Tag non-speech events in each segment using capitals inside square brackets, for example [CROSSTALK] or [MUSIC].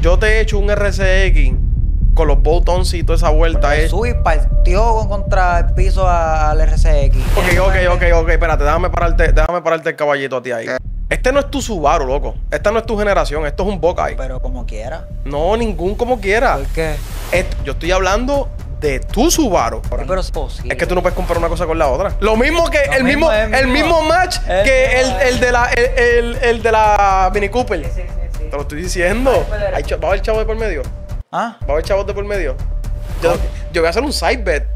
Yo te he hecho un RCX con los botones y toda esa vuelta. Pero eh. partió contra el piso al RCX. Ok, ok, ok, ok, espérate, déjame pararte, el caballito a ti ahí. Este no es tu Subaru, loco. Esta no es tu generación, esto es un Bocai. Pero como quiera. No, ningún como quiera. ¿Por qué? yo estoy hablando de tu Subaru. pero es posible. Es que tú no puedes comprar una cosa con la otra. Lo mismo que el mismo, el mismo match que El, el, de la el, el, de la Mini Cooper. Te lo estoy diciendo. ¿Va a haber chavos de por medio? ¿Ah? ¿Va a haber chavos de por medio? Yo, voy a hacer un side bet.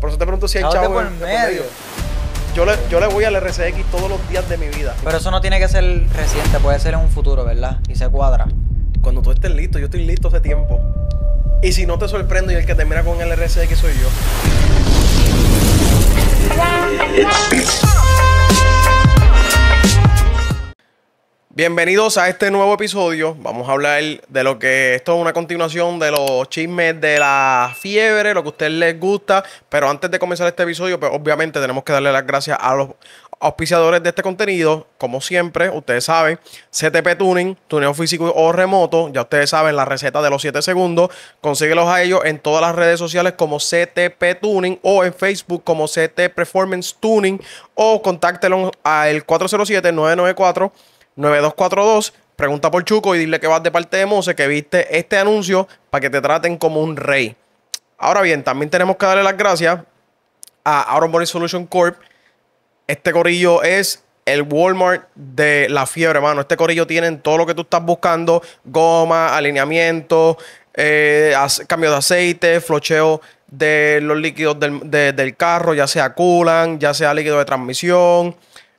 Por eso te pregunto si hay Chavos de por medio. Yo le, yo le voy al RCX todos los días de mi vida. Pero eso no tiene que ser reciente, puede ser en un futuro, ¿verdad? Y se cuadra. Cuando tú estés listo, yo estoy listo hace tiempo. Y si no te sorprendo y el que termina con el RCX soy yo. Bienvenidos a este nuevo episodio. Vamos a hablar de lo que esto es una continuación de los chismes de la fiebre, lo que a ustedes les gusta. Pero antes de comenzar este episodio, pues obviamente tenemos que darle las gracias a los auspiciadores de este contenido. Como siempre, ustedes saben, CTP Tuning, tuneo físico o remoto. Ya ustedes saben la receta de los 7 segundos. Consíguelos a ellos en todas las redes sociales como CTP Tuning o en Facebook como CT Performance Tuning o contáctelos al 407 994 9242. Pregunta por Chuco y dile que vas de parte de Mose, que viste este anuncio para que te traten como un rey. Ahora bien, también tenemos que darle las gracias a Aaron Body Solution Corp. Este corillo es el Walmart de la fiebre, hermano. Este corillo tiene todo lo que tú estás buscando: goma, alineamiento, eh, cambio de aceite, flocheo de los líquidos del, del carro, ya sea coolant, ya sea líquido de transmisión,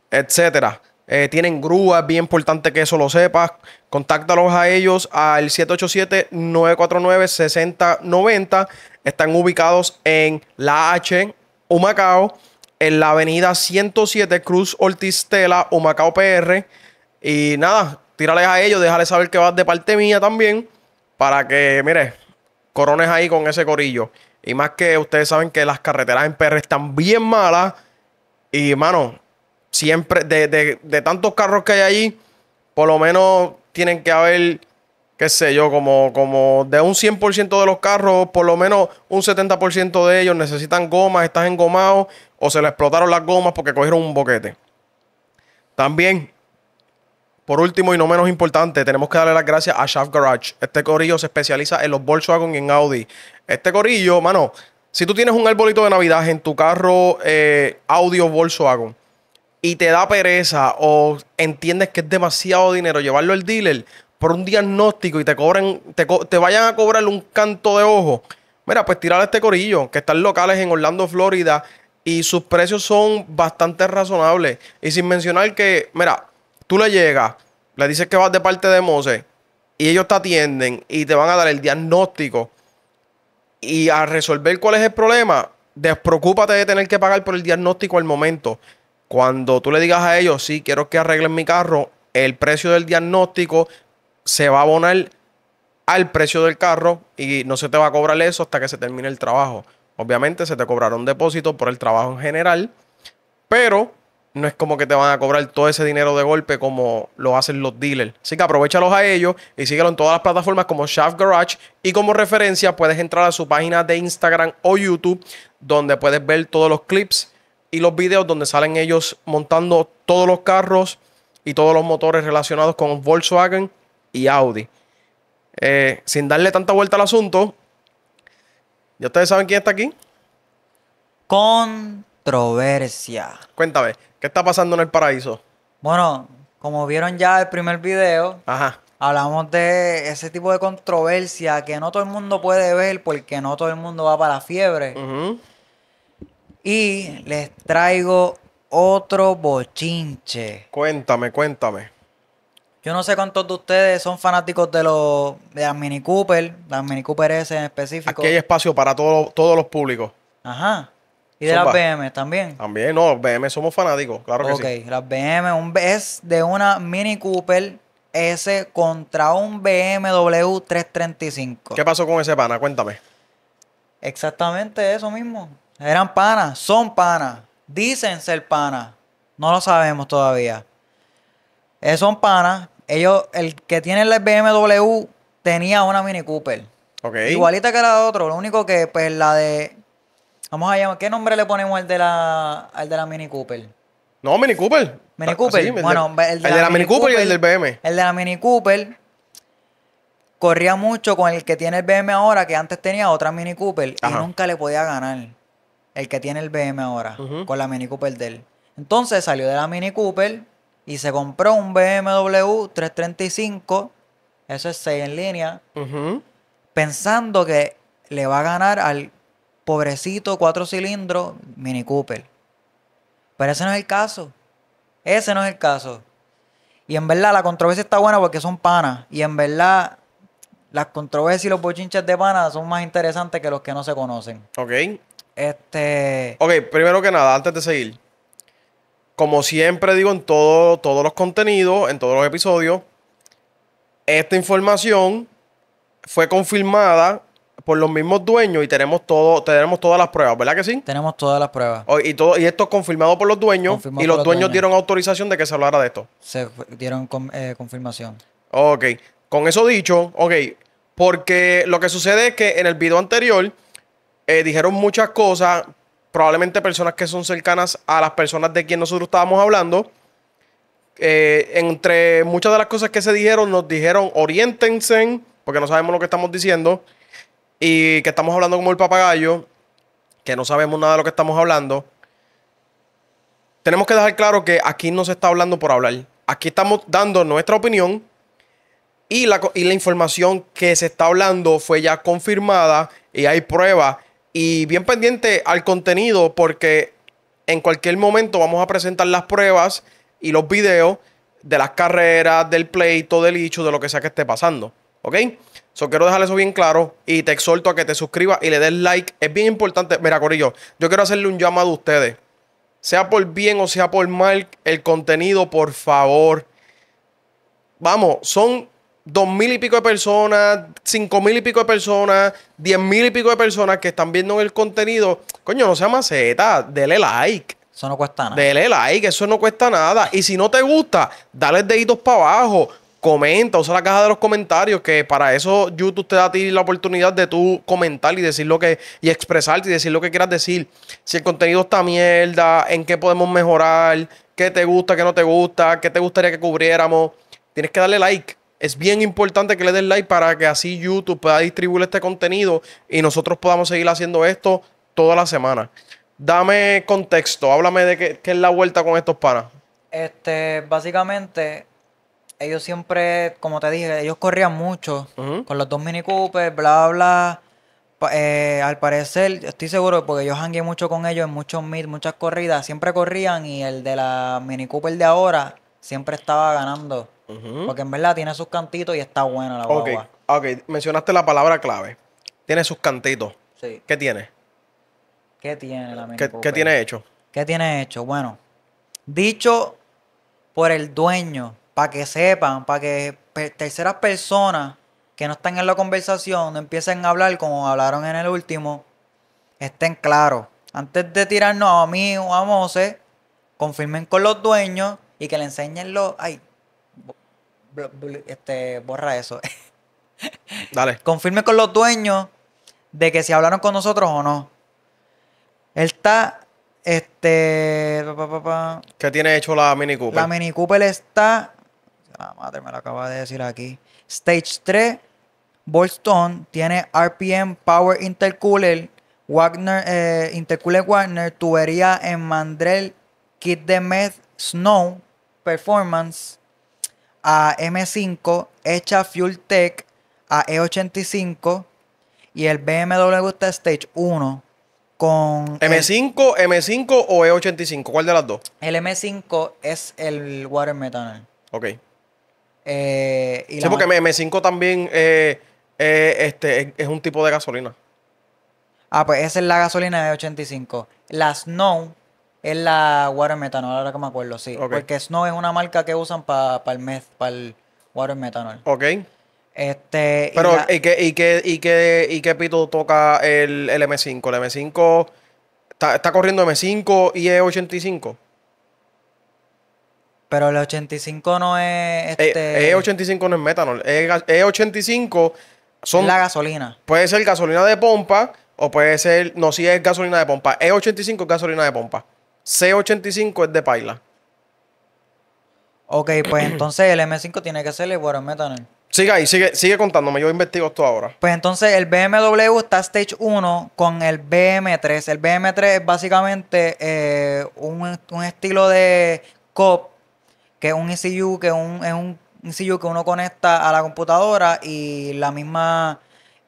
etcétera. Eh, tienen grúa, es bien importante que eso lo sepas. Contáctalos a ellos al 787-949-6090. Están ubicados en La H, Humacao, en la avenida 107 Cruz Ortiz Humacao PR. Y nada, tírales a ellos, déjales saber que vas de parte mía también, para que, mire, corones ahí con ese corillo. Y más que ustedes saben que las carreteras en PR están bien malas. Y, mano, siempre, de, tantos carros que hay ahí, por lo menos tienen que haber qué sé yo, como, como de un 100% de los carros, por lo menos un 70% de ellos necesitan gomas, están engomados o se les explotaron las gomas porque cogieron un boquete. También, por último y no menos importante, tenemos que darle las gracias a Shaft Garage. Este corillo se especializa en los Volkswagen y en Audi. Este corillo, mano, si tú tienes un arbolito de Navidad en tu carro eh, Audi o Volkswagen, y te da pereza o entiendes que es demasiado dinero llevarlo al dealer por un diagnóstico y te cobran, te, te vayan a cobrar un canto de ojo. Mira, pues tirar a este corillo que están locales en Orlando, Florida, y sus precios son bastante razonables. Y sin mencionar que, mira, tú le llegas, le dices que vas de parte de Mose, y ellos te atienden y te van a dar el diagnóstico. Y a resolver cuál es el problema, despreocúpate de tener que pagar por el diagnóstico al momento. Cuando tú le digas a ellos, sí, quiero que arreglen mi carro, el precio del diagnóstico se va a abonar al precio del carro y no se te va a cobrar eso hasta que se termine el trabajo. Obviamente se te cobrará un depósito por el trabajo en general, pero no es como que te van a cobrar todo ese dinero de golpe como lo hacen los dealers. Así que aprovechalos a ellos y síguelo en todas las plataformas como Shaft Garage y como referencia puedes entrar a su página de Instagram o YouTube donde puedes ver todos los clips y los videos donde salen ellos montando todos los carros y todos los motores relacionados con Volkswagen y Audi. Eh, sin darle tanta vuelta al asunto, ¿ya ustedes saben quién está aquí? Controversia. Cuéntame, ¿qué está pasando en el paraíso? Bueno, como vieron ya el primer video, hablamos de ese tipo de controversia que no todo el mundo puede ver porque no todo el mundo va para la fiebre. Ajá. Y les traigo otro bochinche. Cuéntame, cuéntame. Yo no sé cuántos de ustedes son fanáticos de los de las Mini Cooper, las Mini Cooper S en específico. Aquí hay espacio para todos los públicos. Ajá. Y de las BM también. También, no, BM somos fanáticos, claro que sí. Ok, las BM, un es de una Mini Cooper S contra un BMW 335. ¿Qué pasó con ese pana? Cuéntame. Exactamente eso mismo eran panas, son panas, dicen ser panas, no lo sabemos todavía. son panas, ellos, el que tiene el BMW tenía una Mini Cooper. Igualita que la de otro, lo único que pues la de... Vamos a llamar, ¿qué nombre le ponemos al de la, al de la Mini Cooper? No, Mini Cooper. Mini ah, Cooper. bueno, el de, la, Mini Cooper, y el del BM. El de la Mini Cooper corría mucho con el que tiene el BM ahora, que antes tenía otra Mini Cooper y nunca le podía ganar el que tiene el BM ahora, con la Mini Cooper de él. Entonces salió de la Mini Cooper y se compró un BMW 335, eso es 6 en línea, pensando que le va a ganar al pobrecito cuatro cilindros Mini Cooper. Pero ese no es el caso. Ese no es el caso. Y en verdad la controversia está buena porque son panas. Y en verdad las controversias y los bochinches de panas son más interesantes que los que no se conocen. Ok. Este. Ok, primero que nada, antes de seguir. Como siempre digo en todo, todos los contenidos, en todos los episodios, esta información fue confirmada por los mismos dueños y tenemos todo, tenemos todas las pruebas, ¿verdad que sí? Tenemos todas las pruebas. Oh, y todo, y esto es confirmado por los dueños y los, dueños, dieron autorización de que se hablara de esto. Se dieron eh, confirmación. Ok, con eso dicho, ok, porque lo que sucede es que en el video anterior eh, dijeron muchas cosas, probablemente personas que son cercanas a las personas de quien nosotros estábamos hablando. Eh, entre muchas de las cosas que se dijeron, nos dijeron oriéntense, porque no sabemos lo que estamos diciendo, y que estamos hablando como el papagayo, que no sabemos nada de lo que estamos hablando. Tenemos que dejar claro que aquí no se está hablando por hablar. Aquí estamos dando nuestra opinión y y la información que se está hablando fue ya confirmada y hay pruebas y bien pendiente al contenido porque en cualquier momento vamos a presentar las pruebas y los videos de las carreras, del pleito, del hecho, de lo que sea que esté pasando. ¿Ok? So, quiero dejar eso bien claro y te exhorto a que te suscribas y le des like. Es bien importante. Mira, Corillo, yo quiero hacerle un llamado a ustedes. Sea por bien o sea por mal, el contenido, por favor. Vamos, son dos mil y pico de personas, cinco mil y pico de personas, diez mil y pico de personas que están viendo el contenido, coño, no sea maceta, dele like. Eso no cuesta nada. Dele like, eso no cuesta nada. Y si no te gusta, dale deditos para abajo, comenta, usa la caja de los comentarios, que para eso YouTube te da a ti la oportunidad de tú comentar y decir lo que, y expresarte y decir lo que quieras decir. Si el contenido está mierda, en qué podemos mejorar, qué te gusta, qué no te gusta, qué te gustaría que cubriéramos. Tienes que darle like. Es bien importante que le den like para que así YouTube pueda distribuir este contenido y nosotros podamos seguir haciendo esto toda la semana. Dame contexto, háblame de qué, es la vuelta con estos panas. Este, básicamente, ellos siempre, como te dije, ellos corrían mucho con los dos Mini Cooper, bla, bla. Eh, al parecer, estoy seguro, porque yo hangué mucho con ellos en muchos meets, muchas corridas, siempre corrían y el de la Mini Cooper de ahora siempre estaba ganando. Porque en verdad tiene sus cantitos y está buena la okay. mencionaste la palabra clave. Tiene sus cantitos. Sí. ¿Qué tiene? ¿Qué tiene la ¿Qué, tiene hecho? ¿Qué tiene hecho? Bueno, dicho por el dueño, para que sepan, para que terceras personas que no están en la conversación no empiecen a hablar como hablaron en el último, estén claros. Antes de tirarnos a mí o a Mose, confirmen con los dueños y que le enseñen los este, borra eso. [LAUGHS] Dale. Confirme con los dueños de que si hablaron con nosotros o no. Él está, este... Pa, ¿Qué tiene hecho la Mini Cooper? La Mini Cooper está... La madre me lo acaba de decir aquí. Stage 3, Bolston, tiene RPM, Power Intercooler, Wagner, eh, Intercooler Wagner, tubería en Mandrel, kit de Meth, Snow, Performance, a M5, echa Fuel Tech a E85 y el BMW Stage 1 con... M5, M5 o E85, ¿cuál de las dos? El M5 es el Water Methanol. Ok. Eh, y sí, porque M5 también eh, eh, este, es, un tipo de gasolina. Ah, pues esa es la gasolina de 85. E las no. Es la water metanol, ahora que me acuerdo, sí. Porque Snow es una marca que usan para el para el water metanol. Ok. Este, Pero, y, qué, y, y, qué, pito toca el, M5? ¿El M5 está, corriendo M5 y E85? Pero el 85 no es. Eh, este... E85 eh, no es metanol. E85 son. La gasolina. Puede ser gasolina de pompa o puede ser. No, si es gasolina de pompa. E85 es gasolina de pompa. C85 es de paila. Ok, pues [CLEARS THROAT] entonces el M5 tiene que ser el bueno, Metanol. Sigue ahí, sigue, sigue contándome, yo investigo esto ahora. Pues entonces el BMW está Stage 1 con el BM3. El BM3 es básicamente eh, un, estilo de COP, que es un ECU, que un, es un ECU que uno conecta a la computadora y la misma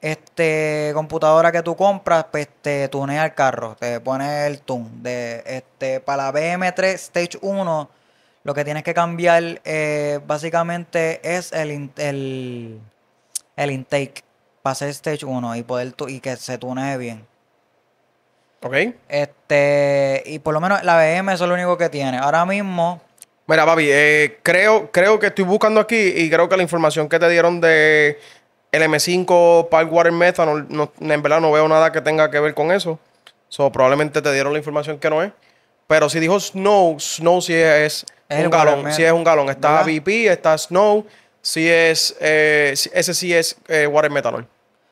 este computadora que tú compras, pues tunea el carro, te pone el tune. De, este, para la BM3 Stage 1, lo que tienes que cambiar eh, básicamente es el, el, el intake para hacer Stage 1 y, poder y que se tunee bien. Ok. Este, y por lo menos la BM es lo único que tiene. Ahora mismo, Mira, papi, eh, creo, creo que estoy buscando aquí y creo que la información que te dieron de el M5 Park Water Methanol, en verdad no veo nada que tenga que ver con eso. So, probablemente te dieron la información que no es. Pero si dijo Snow, Snow sí es, un galón. si es un galón. Está BP, está Snow. si es, eh, ese sí es eh, Water Methanol.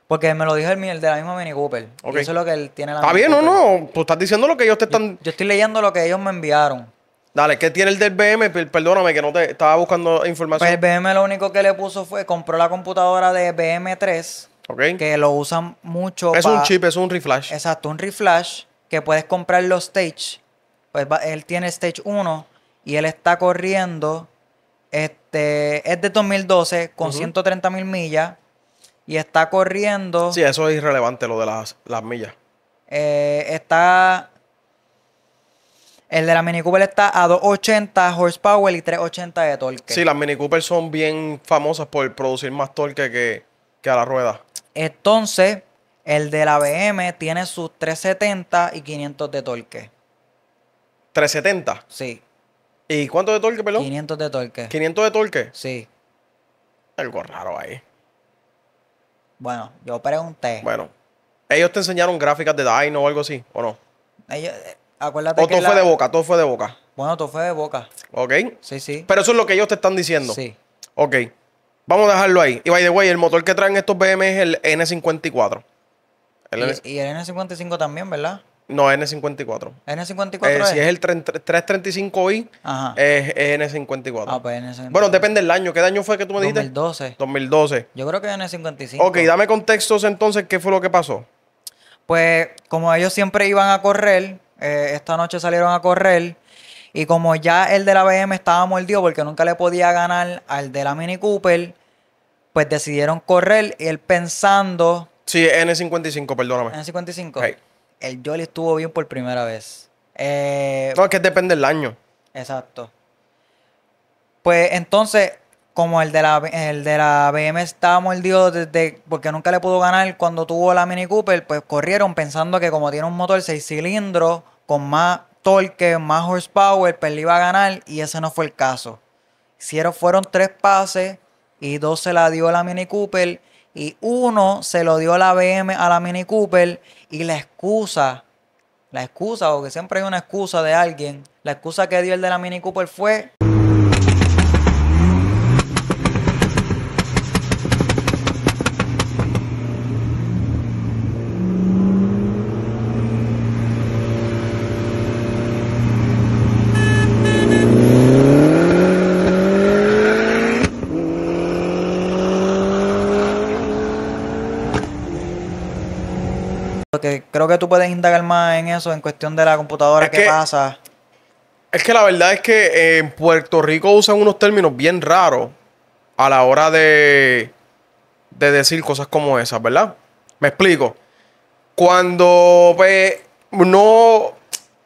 Porque me lo dijo el, el, de la misma Mini Cooper. eso es lo que él tiene la la Está bien, no, no. Tú estás diciendo lo que ellos te están. yo, estoy leyendo lo que ellos me enviaron. Dale, ¿qué tiene el del BM? Perdóname que no te estaba buscando información. Pues el BM lo único que le puso fue compró la computadora de BM3. Ok. Que lo usan mucho. Es un chip, es un reflash. Exacto, un reflash que puedes comprar los stage. Pues él tiene stage 1 y él está corriendo. Este es de 2012 con 130 mil millas y está corriendo. Sí, eso es irrelevante lo de las, millas. Eh, está el de la Mini Cooper está a 280 horsepower y 380 de torque. Sí, las Mini Cooper son bien famosas por producir más torque que, a la rueda. Entonces, el de la BM tiene sus 370 y 500 de torque. ¿370? Sí. ¿Y cuánto de torque, perdón? 500 de torque. ¿500 de torque? Sí. Algo raro ahí. Bueno, yo pregunté. Bueno, ¿ellos te enseñaron gráficas de Dyno o algo así, o no? Ellos, o todo fue de boca, todo fue de boca. Bueno, todo fue de boca. Ok. Sí, sí. Pero eso es lo que ellos te están diciendo. Sí. Ok. Vamos a dejarlo ahí. Y by the way, el motor que traen estos BM es el N54. Y, el N55 también, ¿verdad? No, N54. N54. es? Si es el 335i, Es, N54. N54. Ah, pues, bueno, depende del año. ¿Qué año fue que tú me dijiste? 2012. 2012. Yo creo que es N55. Ok, dame contextos entonces, ¿qué fue lo que pasó? Pues, como ellos siempre iban a correr, eh, esta noche salieron a correr. Y como ya el de la BM estaba mordido porque nunca le podía ganar al de la Mini Cooper, pues decidieron correr. Y él pensando. Sí, N55, perdóname. N55. El Jolly estuvo bien por primera vez. Eh, no, es que depende del año. Exacto. Pues entonces, como el de la, el de la BM estaba mordido desde, porque nunca le pudo ganar cuando tuvo la Mini Cooper, pues corrieron pensando que como tiene un motor seis cilindros con más torque, más horsepower, pero iba a ganar y ese no fue el caso. Hicieron, fueron tres pases y dos se la dio la Mini Cooper y uno se lo dio la BM a la Mini Cooper y la excusa, la excusa, porque siempre hay una excusa de alguien, la excusa que dio el de la Mini Cooper fue tú puedes indagar más en eso, en cuestión de la computadora, qué pasa? Es que la verdad es que en Puerto Rico usan unos términos bien raros a la hora de, de decir cosas como esas, ¿verdad? Me explico. Cuando ve pues, no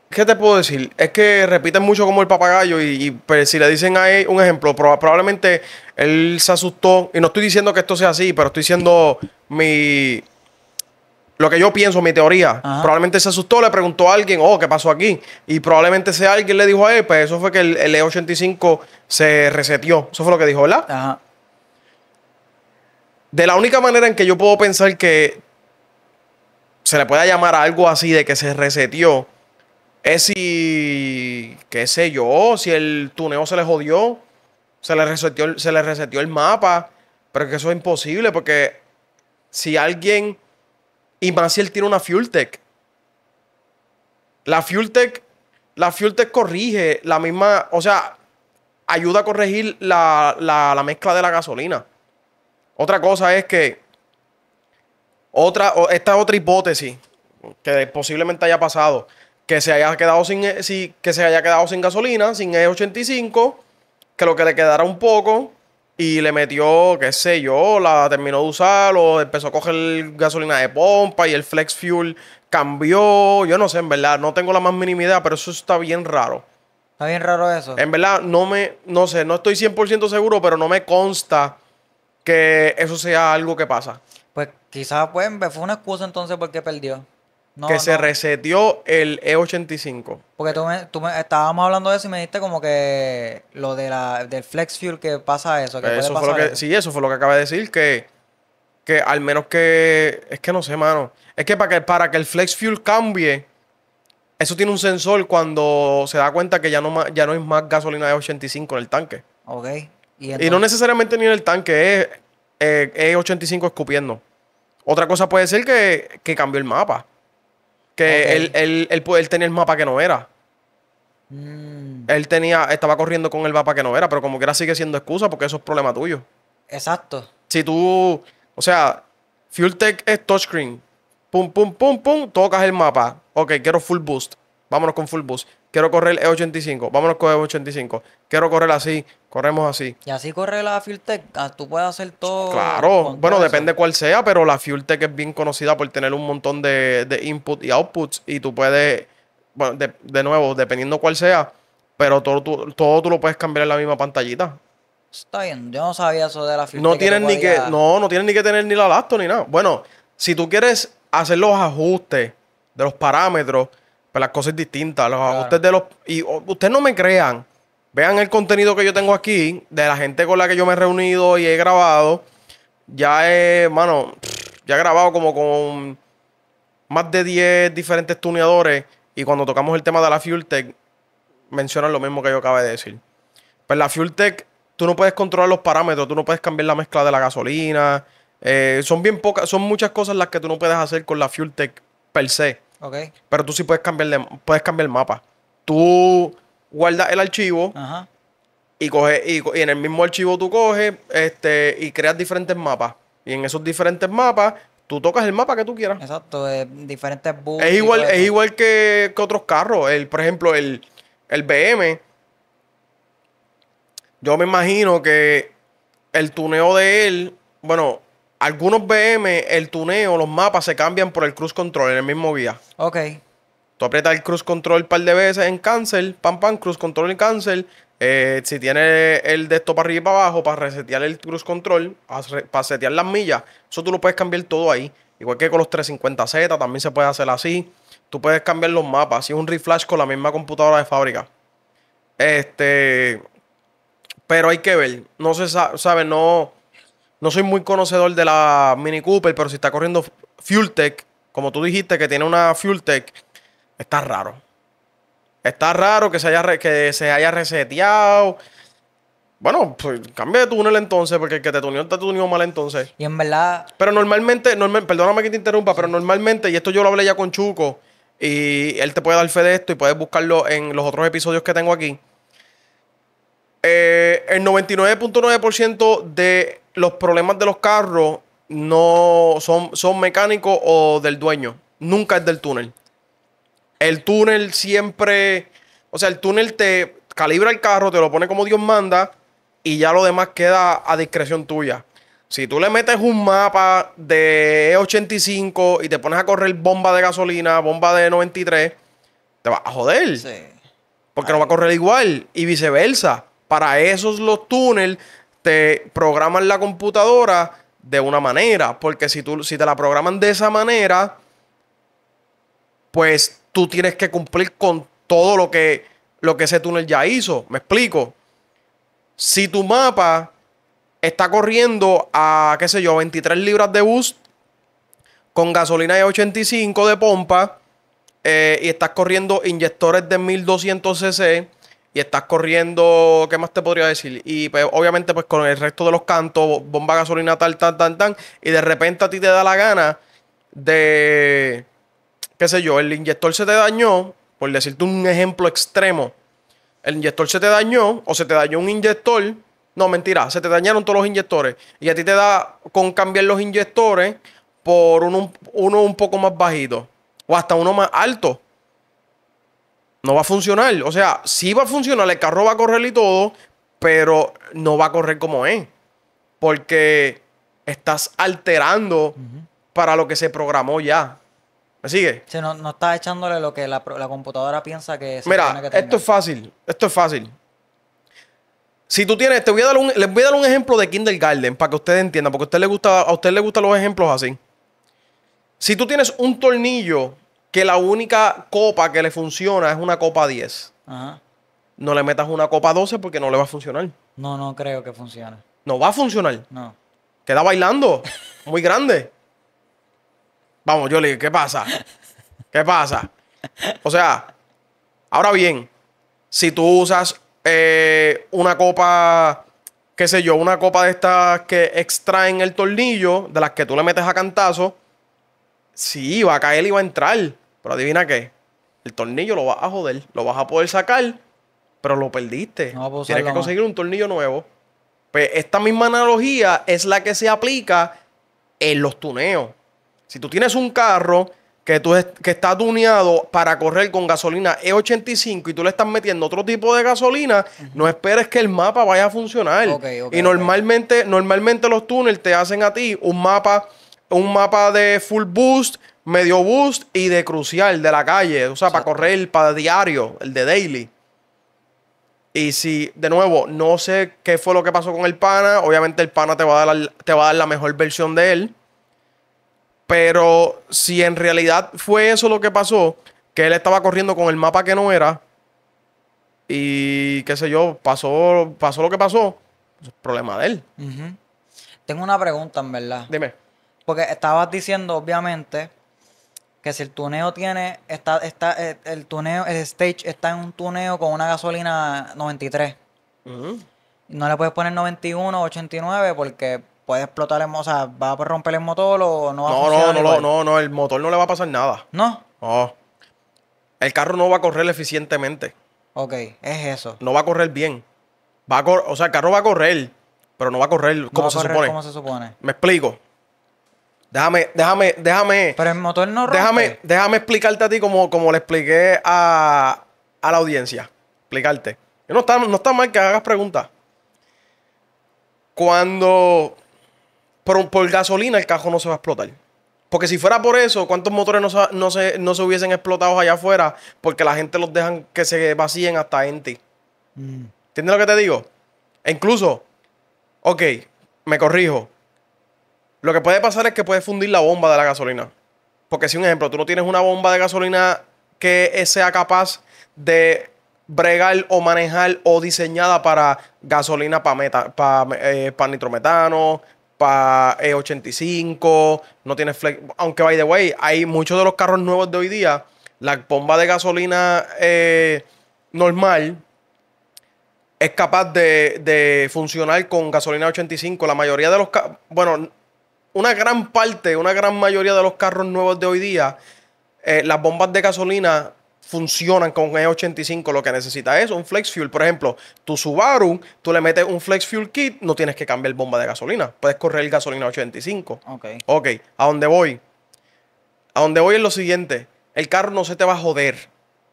¿Qué te puedo decir? Es que repiten mucho como el papagayo y, y pues, si le dicen a un ejemplo, probablemente él se asustó. Y no estoy diciendo que esto sea así, pero estoy diciendo mi, lo que yo pienso, mi teoría. Probablemente se asustó, le preguntó a alguien, oh, ¿qué pasó aquí? Y probablemente sea alguien le dijo a eh, él, pues eso fue que el, E85 se reseteó. Eso fue lo que dijo, ¿verdad? De la única manera en que yo puedo pensar que se le pueda llamar algo así de que se reseteó, es si, qué sé yo, si el tuneo se le jodió, se le resetió, se le reseteó el mapa, pero que eso es imposible porque si alguien y más si él tiene una Fuel La Fuel la Fuel corrige la misma, o sea, ayuda a corregir la, mezcla de la gasolina. Otra cosa es que, otra, esta es otra hipótesis que posiblemente haya pasado, que se haya quedado sin, eh, que se haya quedado sin gasolina, sin E85, que lo que le quedara un poco y le metió, qué sé yo, la terminó de usar o empezó a coger gasolina de pompa y el flex fuel cambió. Yo no sé, en verdad, no tengo la más mínima idea, pero eso está bien raro. Está bien raro eso. En verdad, no me, no sé, no estoy 100% seguro, pero no me consta que eso sea algo que pasa. Pues quizás pues, fue una excusa entonces porque perdió que se reseteó el E85. Porque tú me, estábamos hablando de eso y me dijiste como que lo de del flex fuel que pasa eso. Sí, eso fue lo que acaba de decir, que, que al menos que... Es que no sé, mano. Es que para que, para que el flex fuel cambie, eso tiene un sensor cuando se da cuenta que ya no, ya no hay más gasolina E85 e en el tanque. Ok. ¿Y, no necesariamente ni en el tanque, es E85 eh, e escupiendo. Otra cosa puede ser que cambió el mapa. Que él, él, él, tenía el mapa que no era. Mm. Él tenía, estaba corriendo con el mapa que no era, pero como que era sigue siendo excusa porque eso es problema tuyo. Exacto. Si tú, o sea, FuelTech es touchscreen. Pum, pum, pum, pum, tocas el mapa. Ok, quiero full boost vámonos con full boost. Quiero correr E85, vámonos con E85. Quiero correr así, corremos así. Y así corre la Fuel ah, tú puedes hacer todo. Claro, bueno, depende cuál sea, pero la Fuel es bien conocida por tener un montón de, de input y outputs y tú puedes, bueno, de, nuevo, dependiendo cuál sea, pero todo, tú, todo tú lo puedes cambiar en la misma pantallita. Está bien, yo no sabía eso de la Fuel no ni que, no, no tienes ni que tener ni la laptop ni nada. Bueno, si tú quieres hacer los ajustes de los parámetros pero pues las cosas distintas. Los de los. Y ustedes no me crean. Vean el contenido que yo tengo aquí, de la gente con la que yo me he reunido y he grabado. Ya he, ya he grabado como con más de 10 diferentes tuneadores. Y cuando tocamos el tema de la FuelTech mencionan lo mismo que yo acabo de decir. Pues la FuelTech, tú no puedes controlar los parámetros, tú no puedes cambiar la mezcla de la gasolina. Eh, son bien pocas, son muchas cosas las que tú no puedes hacer con la FuelTech per se. Pero tú sí puedes cambiar, puedes cambiar el mapa. Tú guardas el archivo Y, coge, y, en el mismo archivo tú coges este, y creas diferentes mapas. Y en esos diferentes mapas, tú tocas el mapa que tú quieras. Exacto, eh, diferentes bugs. Es igual, es igual que, otros carros. El, por ejemplo, el, el BM. Yo me imagino que el tuneo de él, bueno, algunos BM, el tuneo, los mapas se cambian por el cruise control en el mismo día. Ok. Tú aprietas el cruise control un par de veces en cancel, pam pam, cruise control en cancel. Eh, si tienes el de esto para arriba y para abajo, para resetear el cruise control, para setear las millas, eso tú lo puedes cambiar todo ahí. Igual que con los 350Z, también se puede hacer así. Tú puedes cambiar los mapas. Si es un reflash con la misma computadora de fábrica. Este. Pero hay que ver. No se sabe, no. No soy muy conocedor de la Mini Cooper, pero si está corriendo FuelTech, como tú dijiste que tiene una FuelTech, está raro. Está raro que se haya, que se haya reseteado. Bueno, pues cambia de túnel entonces, porque el que te tuneó te tuneó mal entonces. Y en verdad. Pero normalmente, perdóname que te interrumpa, pero normalmente, y esto yo lo hablé ya con Chuco, y él te puede dar fe de esto y puedes buscarlo en los otros episodios que tengo aquí. Eh, el 99.9% de los problemas de los carros no son, son mecánicos o del dueño. Nunca es del túnel. El túnel siempre. O sea, el túnel te calibra el carro, te lo pone como Dios manda y ya lo demás queda a discreción tuya. Si tú le metes un mapa de E85 y te pones a correr bomba de gasolina, bomba de 93, te vas a joder. Porque no va a correr igual y viceversa. Para esos los túneles te programan la computadora de una manera, porque si, tú, si te la programan de esa manera, pues tú tienes que cumplir con todo lo que, lo que ese túnel ya hizo. ¿Me explico? Si tu mapa está corriendo a, qué sé yo, 23 libras de bus, con gasolina de 85 de pompa eh, y estás corriendo inyectores de 1200 cc y estás corriendo, ¿qué más te podría decir? Y pues, obviamente pues con el resto de los cantos, bomba gasolina, tal, tal, tal, tal, y de repente a ti te da la gana de, qué sé yo, el inyector se te dañó, por decirte un ejemplo extremo, el inyector se te dañó o se te dañó un inyector, no, mentira, se te dañaron todos los inyectores y a ti te da con cambiar los inyectores por uno, uno un poco más bajito o hasta uno más alto no va a funcionar. O sea, sí va a funcionar, el carro va a correr y todo, pero no va a correr como es. Porque estás alterando para lo que se programó ya. ¿Me sigue? Se no, no estás echándole lo que la, computadora piensa que se Mira, que esto es fácil. Esto es fácil. Si tú tienes, te voy a dar un, les voy a dar un ejemplo de kindergarten para que ustedes entiendan, porque usted le gusta, a usted le gustan los ejemplos así. Si tú tienes un tornillo que la única copa que le funciona es una copa 10. Ajá. No le metas una copa 12 porque no le va a funcionar. No, no creo que funcione. No va a funcionar. No. Queda bailando. Muy grande. Vamos, yo le ¿qué pasa? ¿Qué pasa? O sea, ahora bien, si tú usas eh, una copa, qué sé yo, una copa de estas que extraen el tornillo, de las que tú le metes a cantazo, Sí, va a caer y va a entrar. Pero adivina qué. El tornillo lo vas a joder. Lo vas a poder sacar, pero lo perdiste. Tienes que conseguir un tornillo nuevo. Pues esta misma analogía es la que se aplica en los tuneos. Si tú tienes un carro que, tú, que está tuneado para correr con gasolina E85 y tú le estás metiendo otro tipo de gasolina, no esperes que el mapa vaya a funcionar. y normalmente, normalmente los túneles te hacen a ti un mapa un mapa de full boost, medio boost y de crucial, de la calle. O sea, para correr, para diario, el de daily. Y si, de nuevo, no sé qué fue lo que pasó con el pana. Obviamente el pana te va a dar la, te va a la mejor versión de él. Pero si en realidad fue eso lo que pasó, que él estaba corriendo con el mapa que no era, y qué sé yo, pasó, pasó lo que pasó, es pues, problema de él. Tengo una pregunta, en verdad. Dime. Porque estabas diciendo, obviamente, que si el tuneo tiene, está, está, eh, el, el stage está en un tuneo con una gasolina 93. No le puedes poner 91, 89 porque puede explotar el motor, o sea, va a romper el motor o no va no, a No, no, no, no, el motor no le va a pasar nada. ¿No? No. El carro no va a correr eficientemente. Ok, es eso. No va a correr bien. Va o sea, el carro va a correr, pero no va a correr como Como se supone. Me explico. Déjame, déjame, déjame. Pero el motor no rompe. Déjame, déjame explicarte a ti como, como le expliqué a, la audiencia. Explicarte. No está, no está mal que hagas preguntas. Cuando por, por, gasolina el cajón no se va a explotar. Porque si fuera por eso, ¿cuántos motores no se, hubiesen explotado allá afuera? Porque la gente los dejan que se vacíen hasta en ti. Mm. ¿Entiendes lo que te digo? E incluso, ok, me corrijo. Lo que puede pasar es que puede fundir la bomba de la gasolina. Porque si un ejemplo, tú no tienes una bomba de gasolina que sea capaz de bregar o manejar o diseñada para gasolina para para eh, nitrometano, para E85, no tienes, Aunque, by the way, hay muchos de los carros nuevos de hoy día, la bomba de gasolina eh, normal es capaz de, funcionar con gasolina 85. La mayoría de los... Bueno, una gran parte, una gran mayoría de los carros nuevos de hoy día, eh, las bombas de gasolina funcionan con E85. Lo que necesita es un flex fuel. Por ejemplo, tu Subaru, tú le metes un flex fuel kit, no tienes que cambiar bomba de gasolina. Puedes correr el gasolina 85. Ok. Ok, ¿a dónde voy? A dónde voy es lo siguiente. El carro no se te va a joder,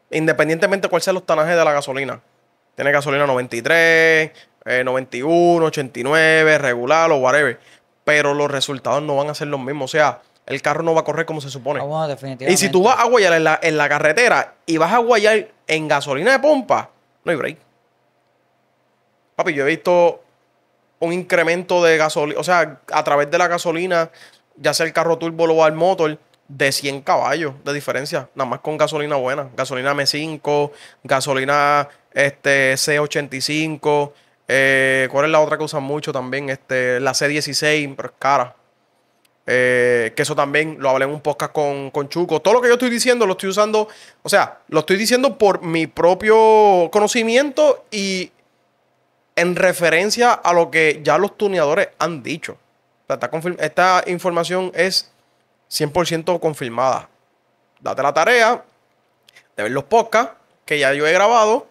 independientemente de cuál sea el tanajes de la gasolina. Tiene gasolina 93, 91, 89, regular o whatever pero los resultados no van a ser los mismos. O sea, el carro no va a correr como se supone. Ah, y si tú vas a guayar en la, carretera y vas a guayar en gasolina de pompa, no hay break. Papi, yo he visto un incremento de gasolina, o sea, a través de la gasolina, ya sea el carro turbo o el motor, de 100 caballos de diferencia, nada más con gasolina buena, gasolina M5, gasolina este, C85, eh, ¿Cuál es la otra que usan mucho también? Este, la C16, pero es cara. Eh, que eso también lo hablé en un podcast con, con, Chuco. Todo lo que yo estoy diciendo lo estoy usando, o sea, lo estoy diciendo por mi propio conocimiento y en referencia a lo que ya los tuneadores han dicho. esta, información es 100% confirmada. Date la tarea de ver los podcasts que ya yo he grabado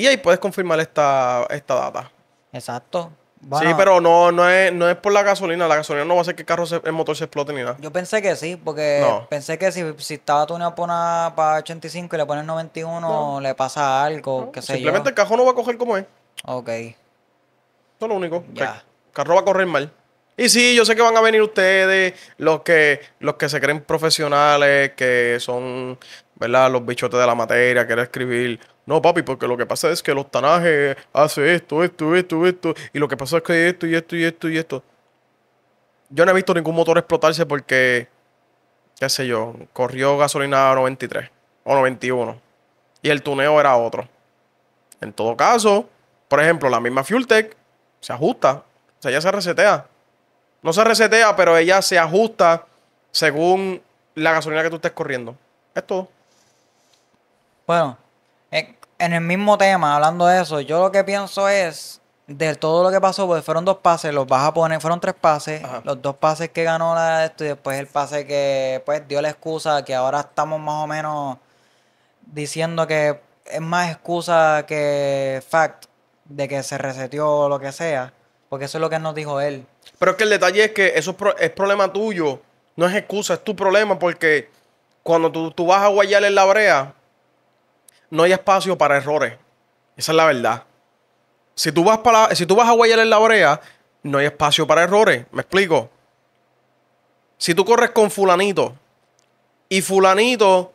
y ahí puedes confirmar esta, esta data. Exacto. sí, pero no, no, es, no es por la gasolina. La gasolina no va a hacer que el, carro el motor se explote ni nada. Yo pensé que sí, porque pensé que si, si estaba tuneado para, para 85 y le pones 91, le pasa algo, Simplemente el cajón no va a coger como es. Ok. Eso es lo único. Ya. El carro va a correr mal. Y sí, yo sé que van a venir ustedes, los que, los que se creen profesionales, que son ¿verdad? Los bichotes de la materia, querer escribir. No, papi, porque lo que pasa es que los tanajes Hacen esto, esto, esto, esto, y lo que pasa es que esto, y esto, y esto, y esto. Yo no he visto ningún motor explotarse porque, qué sé yo, corrió gasolina 93 o 91. Y el tuneo era otro. En todo caso, por ejemplo, la misma FuelTech se ajusta. O sea, ella se resetea. No se resetea, pero ella se ajusta según la gasolina que tú estés corriendo. Es todo. Bueno, en el mismo tema, hablando de eso, yo lo que pienso es, de todo lo que pasó, pues fueron dos pases, los vas a poner, fueron tres pases, los dos pases que ganó la de esto y después el pase que pues dio la excusa, que ahora estamos más o menos diciendo que es más excusa que fact de que se reseteó o lo que sea, porque eso es lo que nos dijo él. Pero es que el detalle es que eso es, problema tuyo, no es excusa, es tu problema, porque cuando tú, tú vas a guayar en la brea, no hay espacio para errores. Esa es la verdad. Si tú vas, para si tú vas a huellar en la brea, no hay espacio para errores. ¿Me explico? Si tú corres con fulanito y fulanito...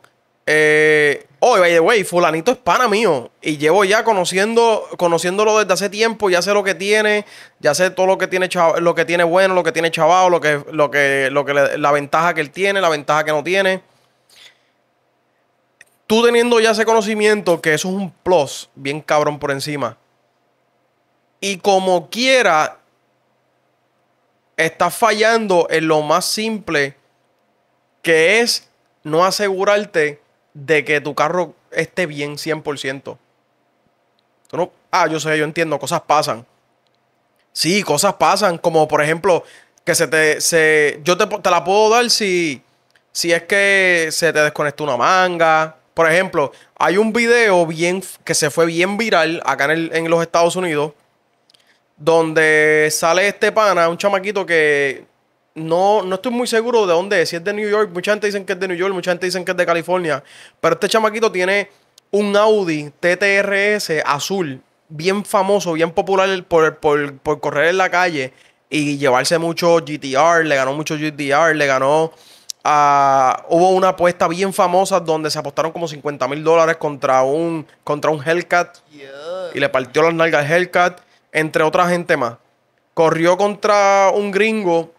Eh, oh, by the way, fulanito es pana mío. Y llevo ya conociendo, conociéndolo desde hace tiempo. Ya sé lo que tiene. Ya sé todo lo que tiene, lo que tiene bueno, lo que tiene chavado, lo que, lo que, lo que la ventaja que él tiene, la ventaja que no tiene tú teniendo ya ese conocimiento, que eso es un plus, bien cabrón por encima. Y como quiera, estás fallando en lo más simple, que es no asegurarte de que tu carro esté bien 100%. ah, yo sé, yo entiendo, cosas pasan. Sí, cosas pasan, como por ejemplo, que se te. Se, yo te, la puedo dar si, si es que se te desconectó una manga, por ejemplo, hay un video bien, que se fue bien viral acá en, los Estados Unidos, donde sale este pana, un chamaquito que no, no estoy muy seguro de dónde es. Si es de New York, mucha gente dicen que es de New York, mucha gente dicen que es de California. Pero este chamaquito tiene un Audi TTRS azul, bien famoso, bien popular por, por correr en la calle y llevarse mucho GTR, le ganó mucho GTR, le ganó Ah, hubo una apuesta bien famosa donde se apostaron como 50 mil dólares contra un, contra un Hellcat y le partió las nalgas al Hellcat, entre otra gente más. Corrió contra un gringo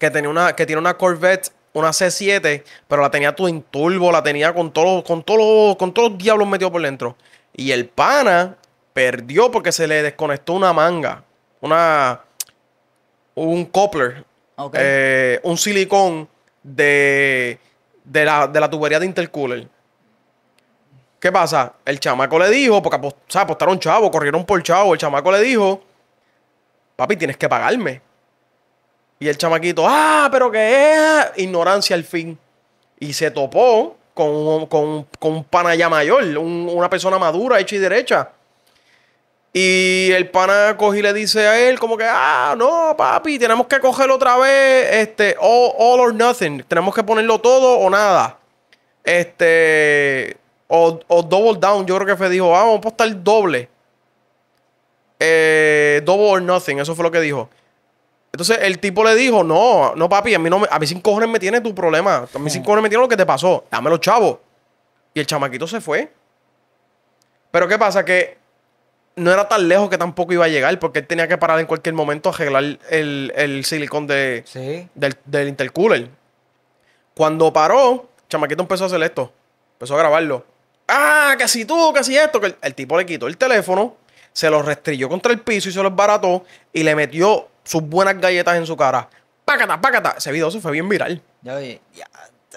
que, tenía una, que tiene una Corvette, una C7, pero la tenía todo en turbo, la tenía con todos con todo, con todos los diablos metidos por dentro. Y el pana perdió porque se le desconectó una manga, una, un coupler, eh, un silicón de, de, la, tubería de intercooler. ¿Qué pasa? El chamaco le dijo, porque apostaron chavo, corrieron por chavo. El chamaco le dijo, papi, tienes que pagarme. Y el chamaquito, ah, pero qué es ignorancia al fin. Y se topó con, con, con un pana mayor, una persona madura, hecha y derecha. Y el pana coge y le dice a él como que, ah, no, papi, tenemos que cogerlo otra vez, este, all, or nothing, tenemos que ponerlo todo o nada. Este, o, o double down, yo creo que fue, dijo, ah, vamos a apostar doble. Eh, double or nothing, eso fue lo que dijo. Entonces el tipo le dijo, no, no, papi, a mí, no, a mí sin cojones me tiene tu problema, a mí sin cojones me tiene lo que te pasó, dámelo, chavo. Y el chamaquito se fue. Pero ¿qué pasa? Que no era tan lejos que tampoco iba a llegar, porque él tenía que parar en cualquier momento a arreglar el, silicón de, del, del, intercooler. Cuando paró, Chamaquito empezó a hacer esto. Empezó a grabarlo. ¡Ah! Casi tú, casi esto. Que el, tipo le quitó el teléfono, se lo restrilló contra el piso y se lo barató y le metió sus buenas galletas en su cara. ¡Pácata, pácata! Ese video se fue bien viral. Ya, ya.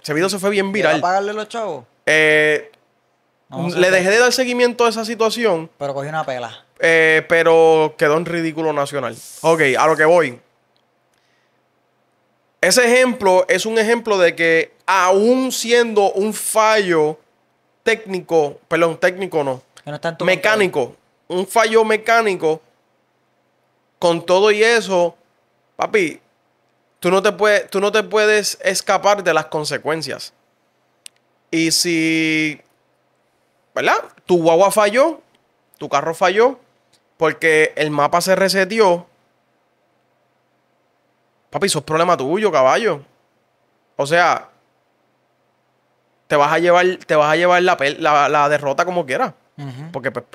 Ese video se fue bien viral. ¿Para pagarle los chavos? Eh le dejé de dar seguimiento a esa situación. Pero cogí una pela. Eh, pero quedó en ridículo nacional. Ok, a lo que voy. Ese ejemplo es un ejemplo de que aún siendo un fallo técnico, perdón, técnico no, mecánico, un fallo mecánico, con todo y eso, papi, tú no te puedes, tú no te puedes escapar de las consecuencias. Y si ¿verdad? Tu guagua falló, tu carro falló, porque el mapa se reseteó. Papi, eso es problema tuyo, caballo. O sea, te vas a llevar, te vas a llevar la, derrota como quieras. Porque pues,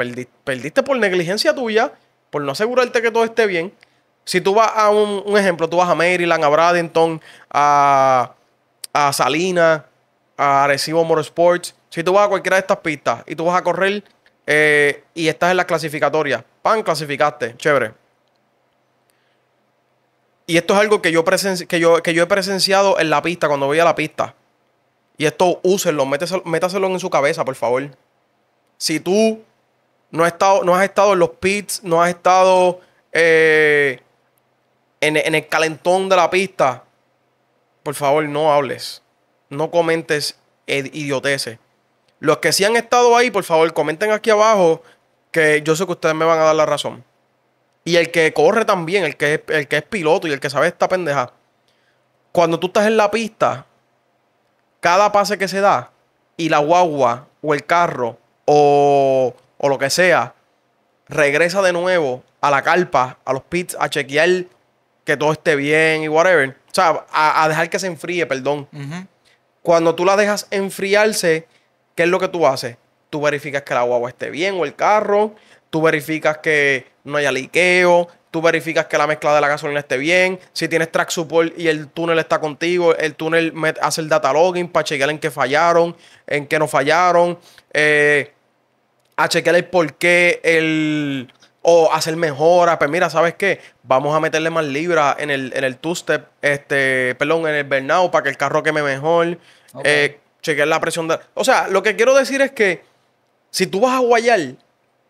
perdiste, por negligencia tuya, por no asegurarte que todo esté bien. Si tú vas a un, ejemplo, tú vas a Maryland, a Bradenton, a, a Salina, a Arecibo Motorsports, si tú vas a cualquiera de estas pistas y tú vas a correr eh, y estás en la clasificatoria. pan, clasificaste, chévere. Y esto es algo que yo, que yo, he presenciado en la pista, cuando voy a la pista. Y esto úsenlo, métaselo, en su cabeza, por favor. Si tú no has estado, no has estado en los pits, no has estado eh, en, en el calentón de la pista, por favor no hables, no comentes idioteces. Los que sí han estado ahí, por favor, comenten aquí abajo que yo sé que ustedes me van a dar la razón. Y el que corre también, el que, es, el que es piloto y el que sabe esta pendeja. Cuando tú estás en la pista, cada pase que se da y la guagua o el carro o, o lo que sea regresa de nuevo a la carpa, a los pits, a chequear que todo esté bien y whatever. O sea, a, dejar que se enfríe, perdón. Cuando tú la dejas enfriarse, ¿Qué es lo que tú haces? Tú verificas que la guagua esté bien o el carro, tú verificas que no haya liqueo, tú verificas que la mezcla de la gasolina esté bien, si tienes track support y el túnel está contigo, el túnel hace el data logging para chequear en qué fallaron, en qué no fallaron, eh, a chequear el por qué el... O hacer mejoras, pues mira, ¿sabes qué? Vamos a meterle más libra en el, en este, perdón, en el burnout para que el carro queme mejor. Eh, chequear la presión de... O sea, lo que quiero decir es que si tú vas a guayar,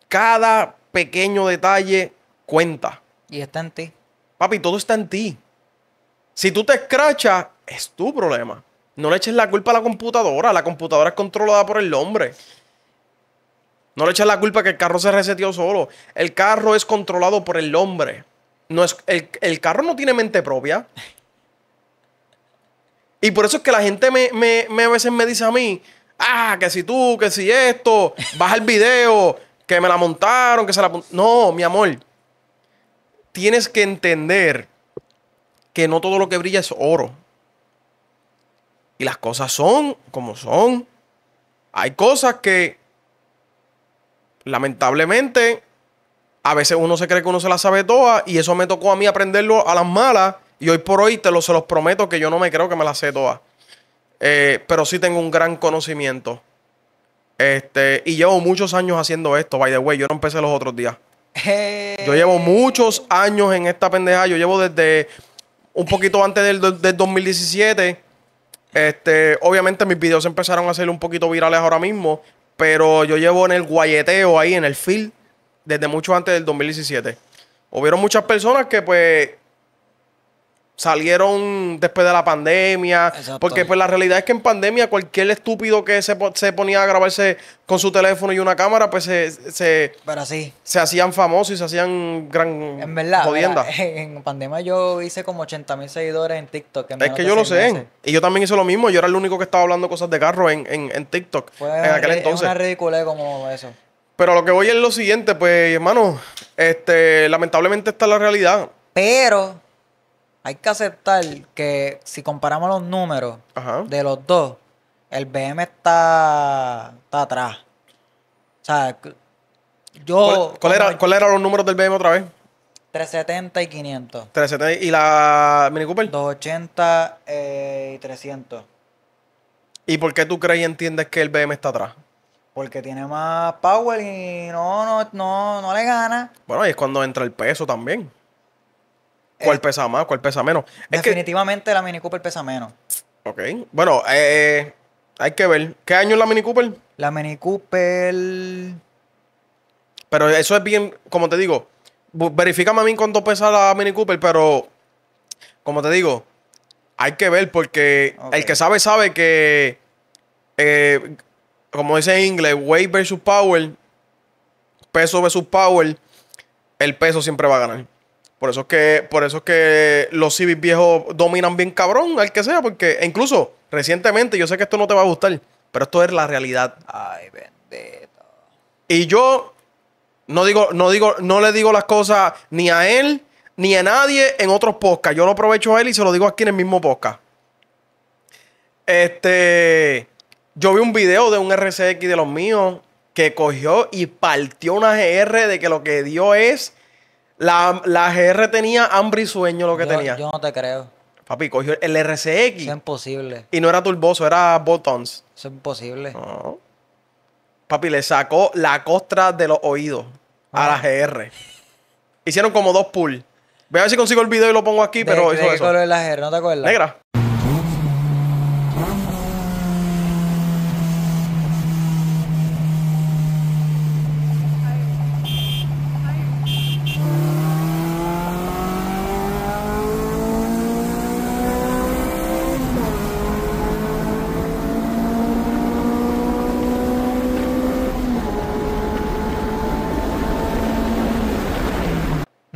cada pequeño detalle cuenta. Y está en ti. Papi, todo está en ti. Si tú te escrachas, es tu problema. No le eches la culpa a la computadora. La computadora es controlada por el hombre. No le eches la culpa que el carro se reseteó solo. El carro es controlado por el hombre. No es, el, el carro no tiene mente propia. Y por eso es que la gente me, me, a veces me dice a mí, ah, que si tú, que si esto, baja el video, que me la montaron, que se la... No, mi amor, tienes que entender que no todo lo que brilla es oro. Y las cosas son como son. Hay cosas que, lamentablemente, a veces uno se cree que uno se las sabe todas y eso me tocó a mí aprenderlo a las malas y hoy por hoy te lo, se los prometo que yo no me creo que me la sé toda. Eh, pero sí tengo un gran conocimiento. Este, y llevo muchos años haciendo esto, by the way. Yo no empecé los otros días. Eh. Yo llevo muchos años en esta pendeja. Yo llevo desde un poquito antes del, 2017. Este, obviamente mis videos empezaron a ser un poquito virales ahora mismo, pero yo llevo en el guayeteo ahí, en el feel, desde mucho antes del 2017. Hubieron muchas personas que pues salieron después de la pandemia. Porque pues la realidad es que en pandemia cualquier estúpido que se, se, ponía a grabarse con su teléfono y una cámara, pues se, se hacían famosos y se hacían gran en verdad, [LAUGHS] en pandemia yo hice como 80 mil seguidores en TikTok. es que yo lo sé. Y yo también hice lo mismo. Yo era el único que estaba hablando cosas de carro en, en, en TikTok. en aquel entonces. una ridiculez como eso. Pero lo que voy es lo siguiente, pues, hermano, este, lamentablemente está la realidad. Pero hay que aceptar que si comparamos los números de los dos, el BM está, atrás. O sea, yo. ¿Cuáles eran era los números del BM otra vez? 370 y 500. y la Mini Cooper? 280 eh, y 300. ¿Y por qué tú crees y entiendes que el BM está atrás? Porque tiene más power y no, no, no, no le gana. Bueno, y es cuando entra el peso también. ¿Cuál eh, pesa más? ¿Cuál pesa menos? Definitivamente la Mini Cooper pesa menos. Ok. Bueno, eh, hay que ver. ¿Qué año es la Mini Cooper? La Mini Cooper. Pero eso es bien, como te digo, verifícame a mí cuánto pesa la Mini Cooper, pero como te digo, hay que ver porque el que sabe, sabe que, eh, como dice en inglés, weight versus power, peso versus power, el peso siempre va a ganar. Por eso es que, por eso que los civis viejos dominan bien cabrón, al que sea, porque e incluso recientemente, yo sé que esto no te va a gustar, pero esto es la realidad. Ay, bendito. Y yo no digo, no digo, no le digo las cosas ni a él, ni a nadie en otros podcasts. Yo lo aprovecho a él y se lo digo aquí en el mismo podcast. Este, yo vi un video de un RCX de los míos que cogió y partió una GR de que lo que dio es la, GR tenía hambre y sueño lo que tenía. Yo no te creo. Papi, cogió el RCX. Eso es imposible. Y no era turboso, era buttons. Eso es imposible. Papi, le sacó la costra de los oídos a la ah. GR. Hicieron como dos pulls. Voy a ver si consigo el video y lo pongo aquí, pero eso. la GR? ¿No te acuerdas? Negra.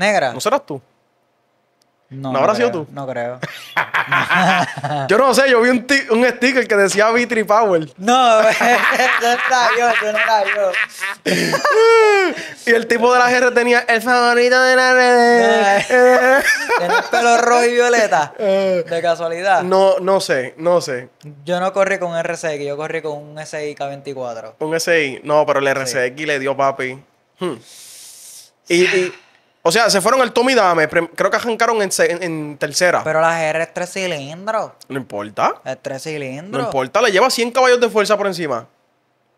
¿Negra? ¿No serás tú? No, ¿No, sido tú? No creo. [LAUGHS] yo no sé, yo vi un, sticker que decía Vitri Power. No, no [LAUGHS] yo, no era [LAUGHS] y el tipo de la GR tenía el favorito de la red. Tenía el pelo rojo y violeta. De casualidad. No, no sé, no sé. Yo no corrí con RCX, yo corrí con un SI K24. Un SI, no, pero el RCX le dio papi. Hmm. y, o sea, se fueron el Tommy Dame. Creo que arrancaron en, tercera. Pero la GR es tres cilindros. No importa. Es tres cilindros. No importa. Le lleva 100 caballos de fuerza por encima.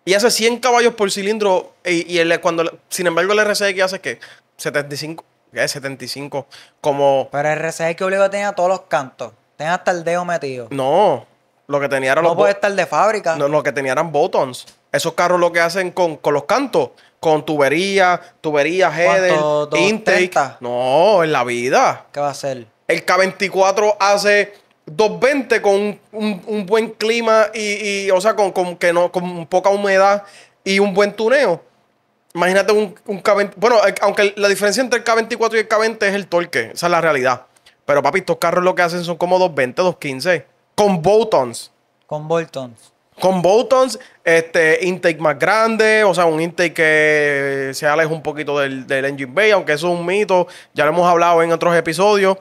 Y hace 100 caballos por cilindro. Y, cuando, sin embargo, el RCX hace que 75. ¿Qué es 75? Como. Pero el RCX obligó tenía todos los cantos. Tenía hasta el dedo metido. No. Lo que tenía eran no los. No puede estar de fábrica. No, lo que tenía eran buttons. Esos carros lo que hacen con los cantos con tubería, tubería, header, intake. No, en la vida. ¿Qué va a hacer? El K24 hace 220 con un, buen clima y, o sea, con, que no, con poca humedad y un buen tuneo. Imagínate un, un K20. Bueno, aunque la diferencia entre el K24 y el K20 es el torque. Esa es la realidad. Pero papi, estos carros lo que hacen son como 220, 215. Con Boltons. Con Boltons. Con Boltons, este, intake más grande, o sea, un intake que se aleja un poquito del, Engine Bay, aunque eso es un mito, ya lo hemos hablado en otros episodios.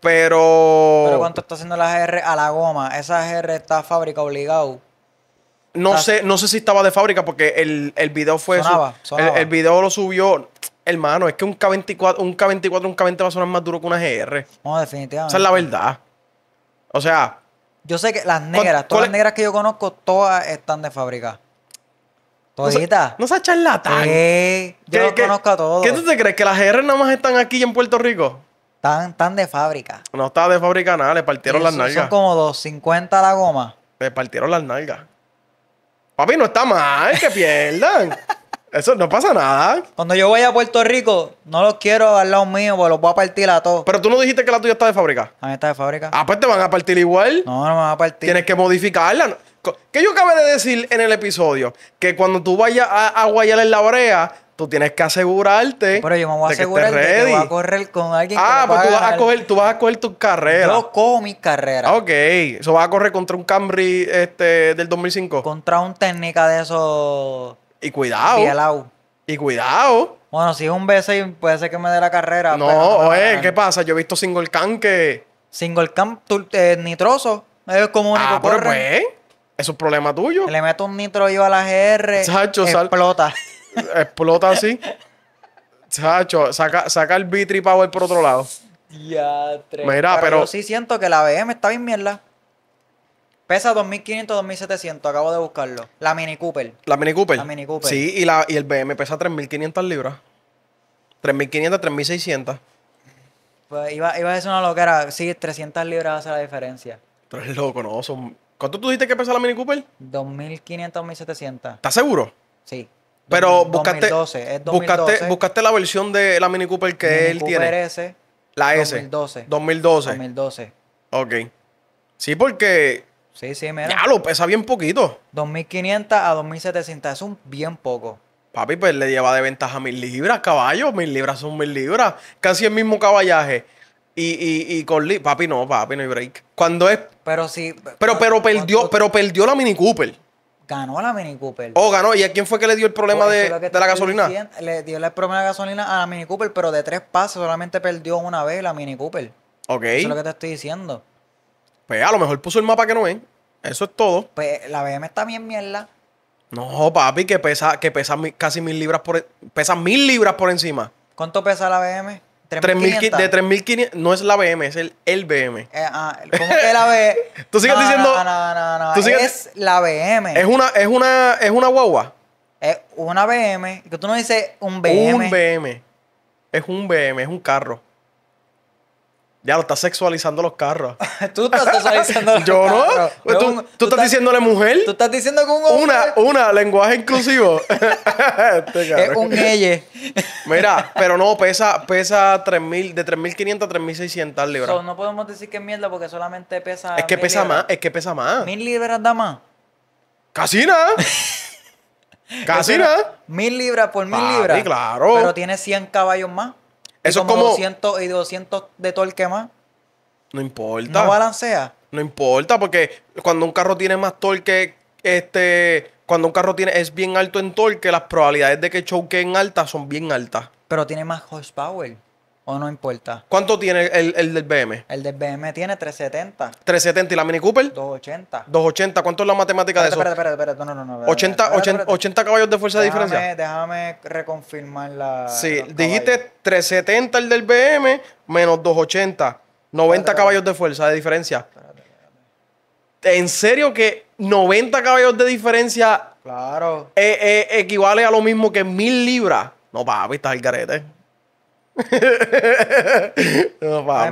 Pero. Pero cuánto está haciendo la GR a la goma. Esa GR está fábrica obligado. No sé, no sé si estaba de fábrica porque el, video fue. Sonaba, El, video lo subió. Hermano, es que un K24, un K24, un K20 va a sonar más duro que una GR. No, definitivamente. Esa es la verdad. O sea, yo sé que las negras, todas las negras que yo conozco, todas están de fábrica. Toditas. No seas no Sí, yo los conozco a todos. ¿Qué tú te crees? ¿Que las GR nada más están aquí en Puerto Rico? Están, tan de fábrica. No está de fábrica nada, le partieron las nalgas. Son como 250 la goma. Le partieron las nalgas. Papi, no está mal que pierdan. [LAUGHS] Eso no pasa nada. Cuando yo voy a Puerto Rico, no los quiero al lado mío, porque los voy a partir a todos. Pero tú no dijiste que la tuya está de fábrica. A mí está de fábrica. Ah, pues te van a partir igual. No, no me van a partir. Tienes que modificarla. ¿Qué yo acabé de decir en el episodio, que cuando tú vayas a, a en la brea, tú tienes que asegurarte. Pero yo me voy a asegurar de que voy a correr con alguien ah, que pues tú vas a, coger, tú vas a coger tus carreras. Yo cojo mis carreras. Ok. Eso vas a correr contra un Camry este del 2005. Contra un técnica de esos y cuidado. Y cuidado. Bueno, si es un B6, puede ser que me dé la carrera. No, oye, ¿qué pasa? Yo he visto single cam que. Single cam eh, nitroso. Es como único ah, pero pues, es un problema tuyo. Le meto un nitro yo a la GR. explota. Sal, explota [LAUGHS] así. Sacho, saca, el vitri y Power por otro lado. Ya, tres. Mira, pero, pero, sí siento que la BM está bien mierda. Pesa 2500, 2700, acabo de buscarlo. La Mini Cooper. ¿La Mini Cooper? La Mini Cooper. Sí, y, el BM pesa 3500 libras. 3500, 3600. Pues iba, a decir una loquera. Sí, 300 libras hace la diferencia. Pero es loco, ¿no? ¿Cuánto tú dijiste que pesa la Mini Cooper? 2500, 2700. ¿Estás seguro? Sí. Pero buscaste, 2012, es 2012. buscaste, la versión de la Mini Cooper que él Cooper tiene. S, la S. 2012. 2012. 2012. Ok. Sí, porque Sí, sí, mira. Ya lo pesa bien poquito. 2.500 a 2.700, es un bien poco. Papi, pues le lleva de ventaja mil libras, caballo. Mil libras son mil libras. Casi el mismo caballaje. Y, y, y con Papi, no, papi, no hay break. Cuando es. Pero sí. Pero, pero perdió, pero perdió la Mini Cooper. Ganó la Mini Cooper. Oh, ganó. ¿Y a quién fue que le dio el problema pues, de, de la gasolina? le dio el problema de gasolina a la Mini Cooper, pero de tres pasos solamente perdió una vez la Mini Cooper. Ok. Eso es lo que te estoy diciendo. Pues, a lo mejor puso el mapa que no ven. Eso es todo. Pues la BM está bien mierda. No, papi, que pesa, que pesa casi mil libras por e, pesa mil libras por encima. ¿Cuánto pesa la BM? De 3.500 no es la BM, es el, el BM. Eh, ah, ¿Cómo que la BM? [LAUGHS] Tú sigues diciendo- No, no, no, Es la BM. Es una, es una, es una guagua. es una BM. Que tú no dices un BM. Un BM. Es un BM, es un carro. Ya lo estás sexualizando los carros. [LAUGHS] tú estás sexualizando [LAUGHS] los carros. Yo no. Pues ¿Tú, estás diciéndole mujer. Tú estás diciendo que un hombre. Una, una, lenguaje inclusivo. [LAUGHS] Este es un elle. Mira, pero no, pesa, pesa de 3.500 a 3.600 libras. no podemos decir que es mierda porque solamente pesa. Es que pesa más, es que pesa más. ¿Mil libras da más? ¡Casina! ¡Casina! Mil libras por mil libras! libras. claro. Pero tiene 100 caballos más. Eso es como. 200 y 200 de torque más. No importa. No balancea. No importa, porque cuando un carro tiene más torque, este. Cuando un carro tiene, es bien alto en torque, las probabilidades de que choque en alta son bien altas. Pero tiene más horsepower o no importa. ¿Cuánto tiene el, del BM? El del BM tiene 370. 370 y la Mini Cooper? 280. 280, ¿cuánto es la matemática de eso? Espérate, espérate, espérate, no, no, no. 80, 80, caballos de fuerza de diferencia. Déjame reconfirmar la. Sí, dijiste 370 el del BM menos 280. 90 caballos de fuerza de diferencia. ¿En serio que 90 caballos de diferencia claro. Eh, eh, equivale a lo mismo que 1000 libras? No, papi, estás el garete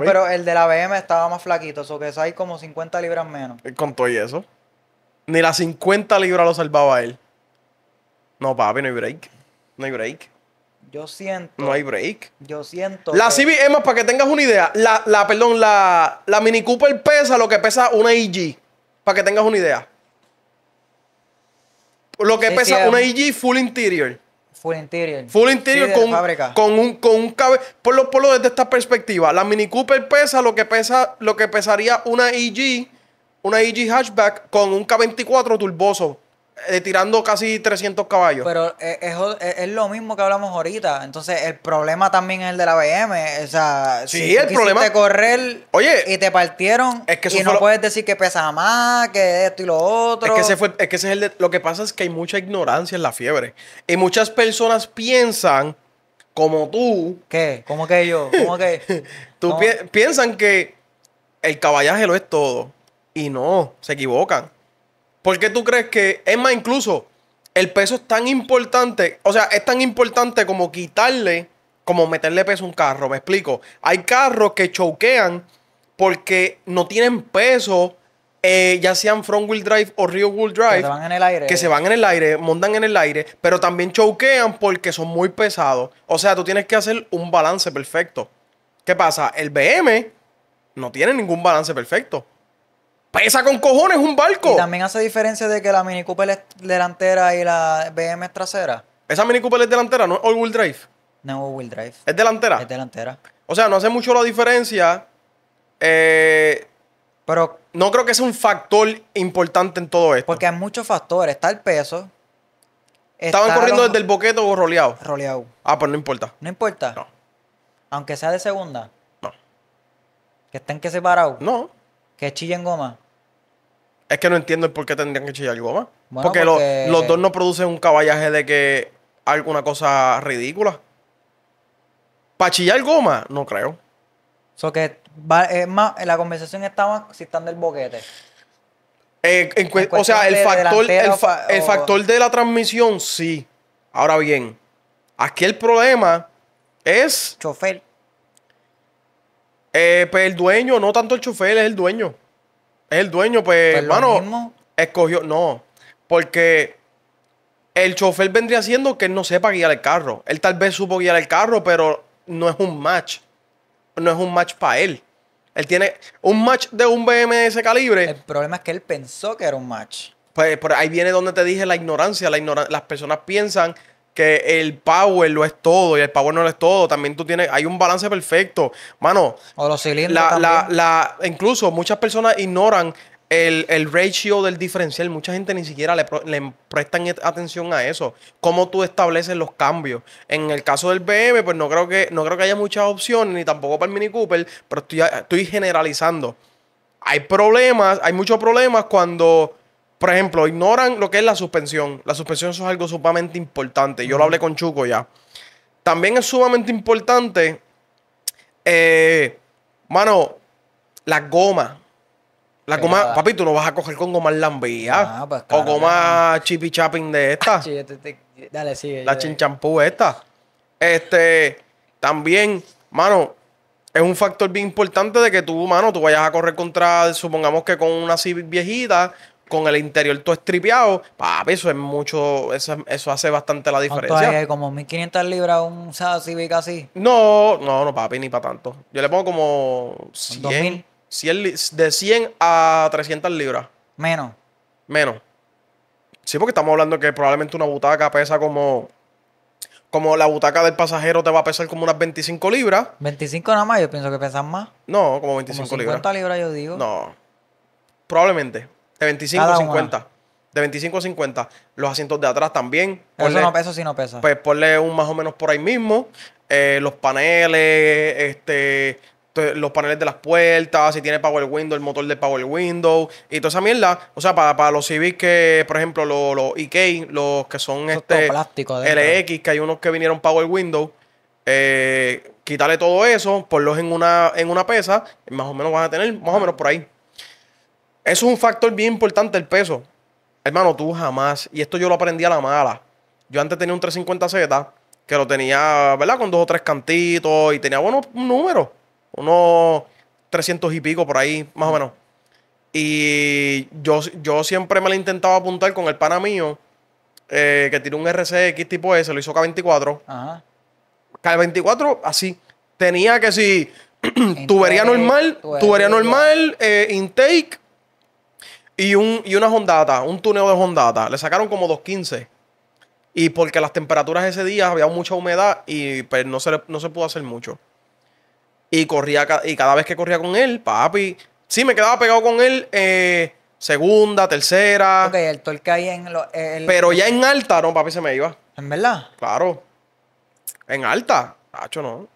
pero el de la BM estaba más flaquito, eso que es ahí como 50 libras menos. Eh, con todo y eso. Ni las 50 libras lo salvaba él. No, papi, no hay break. No hay break. Yo siento. No hay break. Yo siento. La CBM para que tengas una idea, la, perdón, la, la Mini Cooper pesa lo que pesa una EG Para que tengas una idea. Lo que pesa una EG full interior. Full interior. Full interior con, un, con un Por lo, desde esta perspectiva. La Mini Cooper pesa lo que pesa, lo que pesaría una EG, una EG hatchback con un K24 turboso. Eh, tirando casi 300 caballos. Pero eh, eh, es, lo mismo que hablamos ahorita. Entonces, el problema también es el de la BM. O sea, si el tú correr y te partieron y no puedes decir que pesa más, que esto y lo otro. Es que ese, fue, es que ese es el de... Lo que pasa es que hay mucha ignorancia en la fiebre. Y muchas personas piensan, como tú... ¿Qué? ¿Cómo que yo? ¿Cómo que...? [LAUGHS] tú piensan que el caballaje lo es todo. Y no, se equivocan. ¿Por qué tú crees que, es más, incluso el peso es tan importante, o sea, es tan importante como quitarle, como meterle peso a un carro, me explico. Hay carros que choquean porque no tienen peso, eh, ya sean front wheel drive o rear wheel drive, que se van en el aire, que se van en el aire, montan en el aire, pero también choquean porque son muy pesados. O sea, tú tienes que hacer un balance perfecto. ¿Qué pasa? El BM no tiene ningún balance perfecto pesa con cojones un barco. también hace diferencia de que la Mini Cooper es delantera y la BM es trasera. Esa Mini Cooper es delantera, no es all wheel drive. No es all wheel drive. ¿Es delantera? Es delantera. O sea, no hace mucho la diferencia. Eh, Pero. No creo que sea un factor importante en todo esto. Porque hay muchos factores. Está el peso. ¿Estaban corriendo desde el boquete o roleado? Roleado. Ah, pues no importa. No importa. No. Aunque sea de segunda. No. Que estén que separados. No. ¿Que chillen goma? Es que no entiendo por qué tendrían que chillar goma. porque, Los, dos no producen un caballaje de que alguna cosa ridícula. ¿Para chillar goma? No creo. que es más, la conversación estaba citando el boquete. Eh, o sea, el factor, el, factor de la transmisión, sí. Ahora bien, aquí el problema es. Chofer. Eh, pues el dueño, no tanto el chofer, es el dueño. Es el dueño, pues, pues hermano, escogió, no, porque el chofer vendría siendo que él no sepa guiar el carro. Él tal vez supo guiar el carro, pero no es un match. No es un match para él. Él tiene un match de un BMS ese calibre. El problema es que él pensó que era un match. Pues, por ahí viene donde te dije la ignorancia. las personas piensan que el power lo es todo y el power no lo es todo. También tú tienes, hay un balance perfecto. Mano, La, incluso muchas personas ignoran el, el, ratio del diferencial. Mucha gente ni siquiera le, le, prestan atención a eso. Cómo tú estableces los cambios. En el caso del BM, pues no creo que, no creo que haya muchas opciones, ni tampoco para el Mini Cooper, pero estoy, estoy generalizando. Hay problemas, hay muchos problemas cuando por ejemplo, ignoran lo que es la suspensión. La suspensión eso es algo sumamente importante. Yo lo hablé con Chuco ya. También es sumamente importante, eh, mano, La goma. La goma, papi, tú no vas a coger con goma lambía. Ah, pues o goma chipi chippy de esta. [LAUGHS] sí, este, este, dale, sigue. La chinchampú esta. Este, también, mano, es un factor bien importante de que tú, mano, tú vayas a correr contra, supongamos que con una Civic viejita con el interior todo estripeado, papi, eso es mucho, eso, hace bastante la diferencia. Hay, como 1500 libras un Sassy Civic así? No, no, no, papi, ni para tanto. Yo le pongo como 100, de 100 a 300 libras. Menos. Menos. Sí, porque estamos hablando que probablemente una butaca pesa como como la butaca del pasajero te va a pesar como unas 25 libras. 25 nada más, yo pienso que pesan más. No, como 25 libras. 50 libras yo digo. No. Probablemente. De 25 a 50. De 25 a 50. Los asientos de atrás también. eso no pesa, si no pesa. Pues ponle un más o menos por ahí mismo. Eh, los paneles, este, los paneles de las puertas, si tiene Power Window, el motor de Power Window y toda esa mierda. O sea, para, los Civic que, por ejemplo, los, los e EK, los que son este plástico, LX, que hay unos que vinieron Power Window, eh, quitarle todo eso, ponlos en una, en una pesa, más o menos van a tener, más o menos por ahí. Eso es un factor bien importante, el peso. Hermano, tú jamás, y esto yo lo aprendí a la mala. Yo antes tenía un 350Z que lo tenía, ¿verdad? Con dos o tres cantitos y tenía buenos números. Unos 300 y pico por ahí, más o menos. Y yo, yo siempre me la intentaba apuntar con el pana mío eh, que tiene un RCX tipo ese lo hizo K24. Ajá. K24, así. Tenía que si [CLEARS THROAT] tubería normal, tubería, normal, eh, intake, y, un, y una Hondata, un tuneo de Hondata. Le sacaron como 2.15. Y porque las temperaturas ese día había mucha humedad y pues, no, se no se pudo hacer mucho. Y corría y cada vez que corría con él, papi. Sí, me quedaba pegado con él. Eh, segunda, tercera. Ok, el torque ahí en Pero ya en alta, no, papi, se me iba. ¿En verdad? Claro. En alta, no.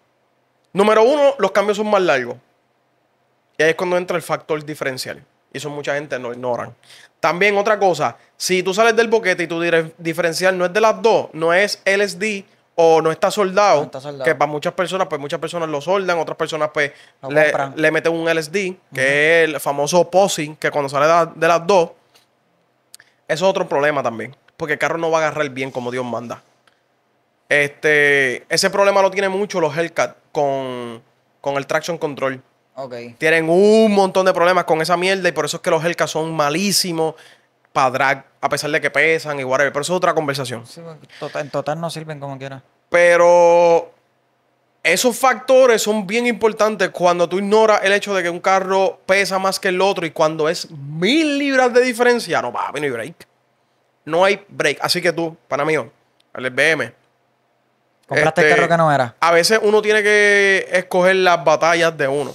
Número uno, los cambios son más largos. Y ahí es cuando entra el factor diferencial. Y eso mucha gente no ignoran. También otra cosa, si tú sales del boquete y tu diferencial no es de las dos, no es LSD o no está soldado, que para muchas personas, pues muchas personas lo soldan, otras personas pues le, meten un LSD, que es el famoso posi, que cuando sale de, las dos, eso es otro problema también, porque el carro no va a agarrar bien como Dios manda. Este, ese problema lo tiene mucho los Hellcat con, con el traction control. Tienen un montón de problemas con esa mierda y por eso es que los Hellcats son malísimos para drag, a pesar de que pesan y whatever. Pero eso es otra conversación. Tota, en total no sirven como quiera. Pero esos factores son bien importantes cuando tú ignoras el hecho de que un carro pesa más que el otro y cuando es mil libras de diferencia, no, va no hay break. No hay break. Así que tú, pana mío, el BM. Compraste el este, carro que no era. A veces uno tiene que escoger las batallas de uno.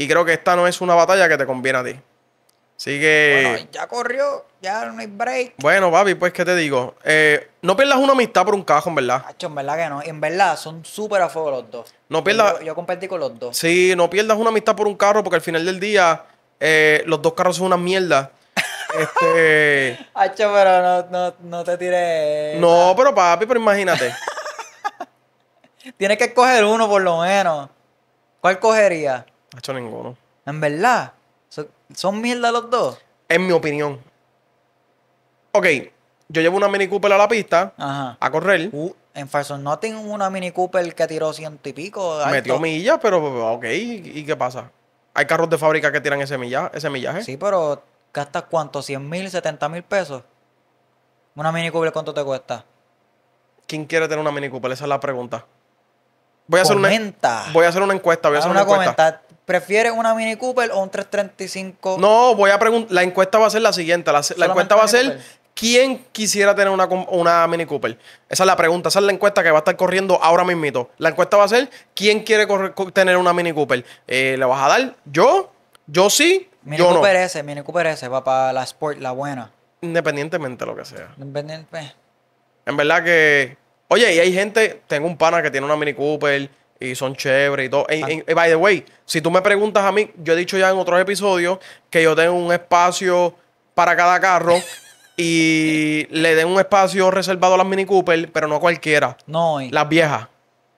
Y creo que esta no es una batalla que te conviene a ti. Así que. Bueno, ya corrió, ya no hay break. Bueno, papi, pues, ¿qué te digo? Eh, no pierdas una amistad por un cajo, en verdad. Hacho, en verdad que no. En verdad, son súper a fuego los dos. No pierdas. Yo, competí con los dos. Sí, no pierdas una amistad por un carro, porque al final del día, eh, los dos carros son una mierda. [LAUGHS] este. Hacho, pero no, te tires. No, pero papi, pero imagínate. [LAUGHS] Tienes que escoger uno por lo menos. ¿Cuál cogería? No hecho ninguno. En verdad, son, mierda los dos. En mi opinión. Ok, yo llevo una Mini Cooper a la pista a correr. Uh, en Farson no tengo una Mini Cooper que tiró ciento y pico. Metió millas, pero ok, ¿y, qué pasa? Hay carros de fábrica que tiran ese, millaje, Sí, pero ¿gastas cuánto? ¿100 mil, 70 mil pesos? ¿Una Mini Cooper cuánto te cuesta? ¿Quién quiere tener una Mini Cooper? Esa es la pregunta. Voy a, hacer una, voy a hacer una encuesta. Voy a hacer una encuesta. ¿Prefieres una Mini Cooper o un 335? No, voy a preguntar. La encuesta va a ser la siguiente. La, encuesta va a ser quién quisiera tener una, Mini Cooper. Esa es la pregunta, esa es la encuesta que va a estar corriendo ahora mismito. La encuesta va a ser quién quiere tener una Mini Cooper. Eh, ¿Le vas a dar? ¿Yo? ¿Yo sí? Mini Cooper no. S, Mini Cooper S, va para la Sport, la buena. Independientemente de lo que sea. Independiente. Pues. En verdad que. Oye, y hay gente, tengo un pana que tiene una Mini Cooper y son chéveres y todo. Ah. Y, by the way, si tú me preguntas a mí, yo he dicho ya en otros episodios que yo tengo un espacio para cada carro [LAUGHS] y le den un espacio reservado a las Mini Cooper, pero no a cualquiera. No. Las viejas.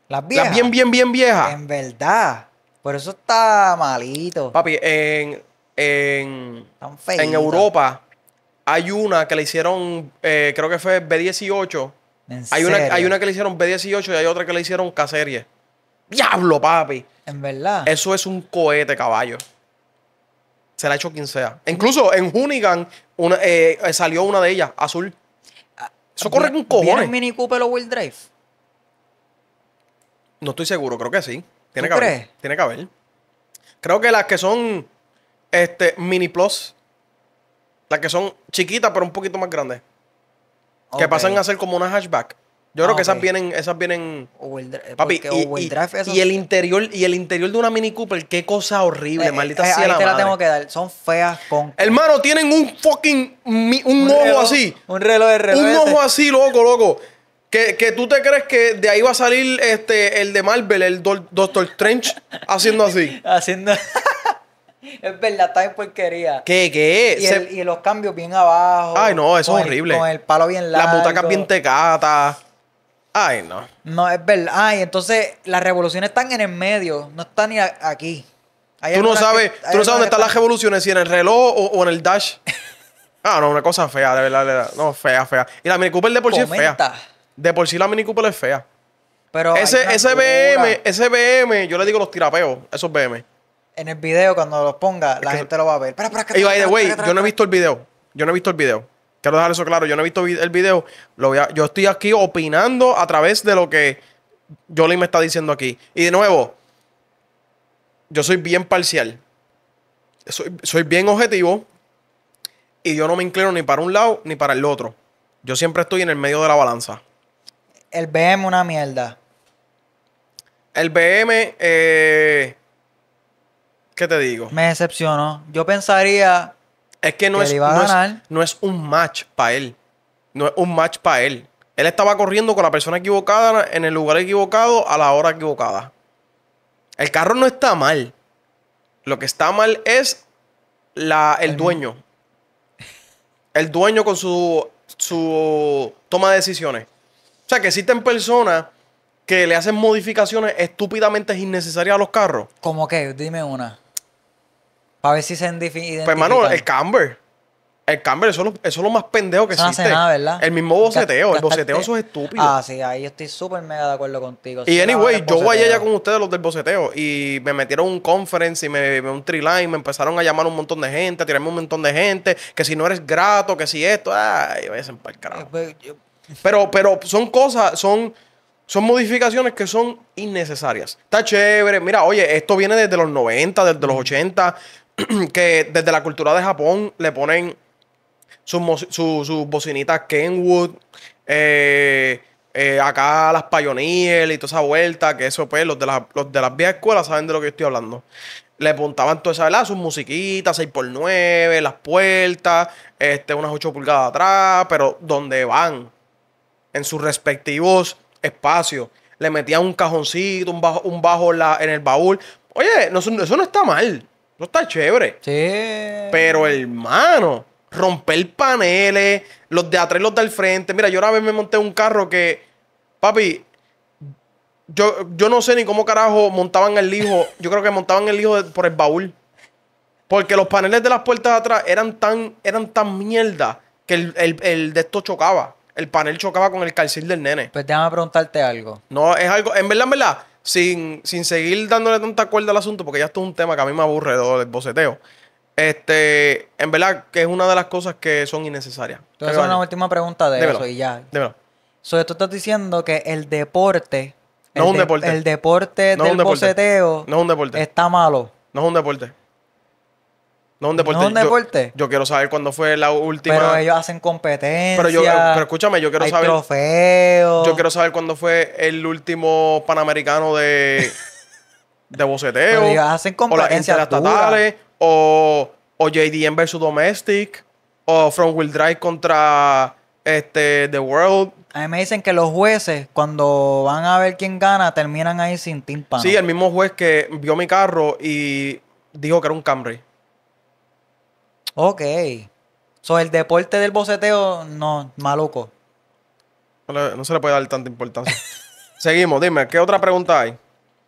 Las viejas. Las bien, bien, bien viejas. En verdad. Por eso está malito. Papi, en, en, Europa hay una que le hicieron, eh, creo que fue B18. Hay una, hay una que le hicieron B18 y hay otra que le hicieron k diablo, papi. En verdad. Eso es un cohete, caballo. Se la ha hecho quien sea. Incluso en Hunigan eh, salió una de ellas, azul. Eso corre con cojones. un Mini Cooper o Drive? No estoy seguro, creo que sí. Tiene que haber. Tiene que Creo que las que son este, Mini Plus, las que son chiquitas pero un poquito más grandes, que pasan a ser como una hatchback. Yo creo ah, que esas vienen, esas vienen. papi, y, el interior, y el interior de una Mini Cooper, qué cosa horrible, eh, maldita eh, sea la este la tengo que dar. Son feas con. [LAUGHS] Hermano, tienen un fucking un, ojo así. Un reloj de reloj. Un ojo así, loco, loco. Que, tú te crees que de ahí va a salir este el de Marvel, el Dr. Doctor Strange, [LAUGHS] haciendo así. haciendo. [LAUGHS] Es verdad, está en porquería. ¿Qué, qué? Y, y los cambios bien abajo. Ay, no, eso es horrible. con el palo bien largo. Las butacas bien tecatas. Ay, no. No, es verdad. Ay, entonces las revoluciones están en el medio, no están ni aquí. tú no sabes, tú no sabes dónde están las revoluciones, si en el reloj o, en el dash. [LAUGHS] ah, no, una cosa fea, de verdad, de verdad. No, fea, fea. Y la Mini Cooper de por sí es fea. De por sí la Mini Cooper es fea. Pero ese, ese BM, ese BM, yo le digo los tirapeos, esos BM. En el video, cuando los ponga, la gente lo va a ver. Pero, pero. que y by the way, yo no he visto el video. Yo no he visto el video. Quiero dejar eso claro. Yo no he visto el video. Lo yo estoy aquí opinando a través de lo que Jolie me está diciendo aquí. Y de nuevo, yo soy bien parcial. Soy, bien objetivo. Y yo no me inclino ni para un lado ni para el otro. Yo siempre estoy en el medio de la balanza. El BM una mierda. El BM, eh, ¿qué te digo? Me decepcionó. Yo pensaría es que no, es, es, un match para él. No es un match para él. Él estaba corriendo con la persona equivocada, en el lugar equivocado, a la hora equivocada. El carro no está mal. Lo que está mal es la, el dueño. El dueño con su, su toma de decisiones. O sea, que existen personas que le hacen modificaciones estúpidamente innecesarias a los carros. ¿Cómo que, Dime una. Para ver si se identifican. Pues, hermano, el camber. El camber, eso, eso es lo más pendejo que eso existe. No hace nada, ¿verdad? El mismo boceteo. el boceteo, eso es estúpido. Ah, sí, ahí estoy súper mega de acuerdo contigo. Y anyway, yo voy allá con ustedes los del boceteo. Y me metieron un conference y me, un triline. Me empezaron a llamar un montón de gente, a tirarme un montón de gente. Que si no eres grato, que si esto. Ay, vayas para el Pero, pero son cosas, son son modificaciones que son innecesarias. Está chévere. Mira, oye, esto viene desde los 90, desde los 80. Mm. [CLEARS THROAT] que desde la cultura de Japón le ponen sus, bocinitas Kenwood, eh, eh, acá las Pioneer y toda esa vuelta, que eso pues los de, de las viejas escuelas saben de lo que estoy hablando. Le apuntaban toda esa, ¿verdad? Sus musiquitas, 6x9, las puertas, este, unas 8 pulgadas atrás, pero donde van, en sus respectivos espacios. Le metían un cajoncito, un bajo, un bajo en, el baúl. Oye, eso no está mal. No está chévere. Sí. Pero hermano, romper paneles, los de atrás los del frente. Mira, yo una vez me monté un carro que, papi, yo, yo no sé ni cómo carajo montaban el hijo. Yo creo que montaban el hijo por el baúl. Porque los paneles de las puertas de atrás eran tan, eran tan mierda que el, el de esto chocaba. El panel chocaba con el calcil del nene. Pues déjame preguntarte algo. No, es algo. En verdad, en verdad, sin, sin seguir dándole tanta cuerda al asunto, porque ya esto es un tema que a mí me aburre el boceteo. Este, en verdad que es una de las cosas que son innecesarias. Entonces, una última pregunta de eso y ya. Dímelo. Sobre tú estás diciendo que el deporte. No deporte. El deporte no del boceteo. No es un deporte. Está malo. No es un deporte. No es un deporte. Yo, quiero saber cuándo fue la última. Pero ellos hacen competencia. Pero, yo, pero escúchame, yo quiero saber. Trofeo. Yo quiero saber cuándo fue el último panamericano de. [LAUGHS] de boceteo. Pero ellos hacen competencia. O las estatales. O, JDM versus Domestic. O From Wheel Drive contra este, The World. A mí me dicen que los jueces, cuando van a ver quién gana, terminan ahí sin timpano. Sí, el mismo juez que vio mi carro y dijo que era un Camry. Ok. So, el deporte del boceteo, no, maluco. No, se le puede dar tanta importancia. [LAUGHS] Seguimos, dime, ¿qué otra pregunta hay?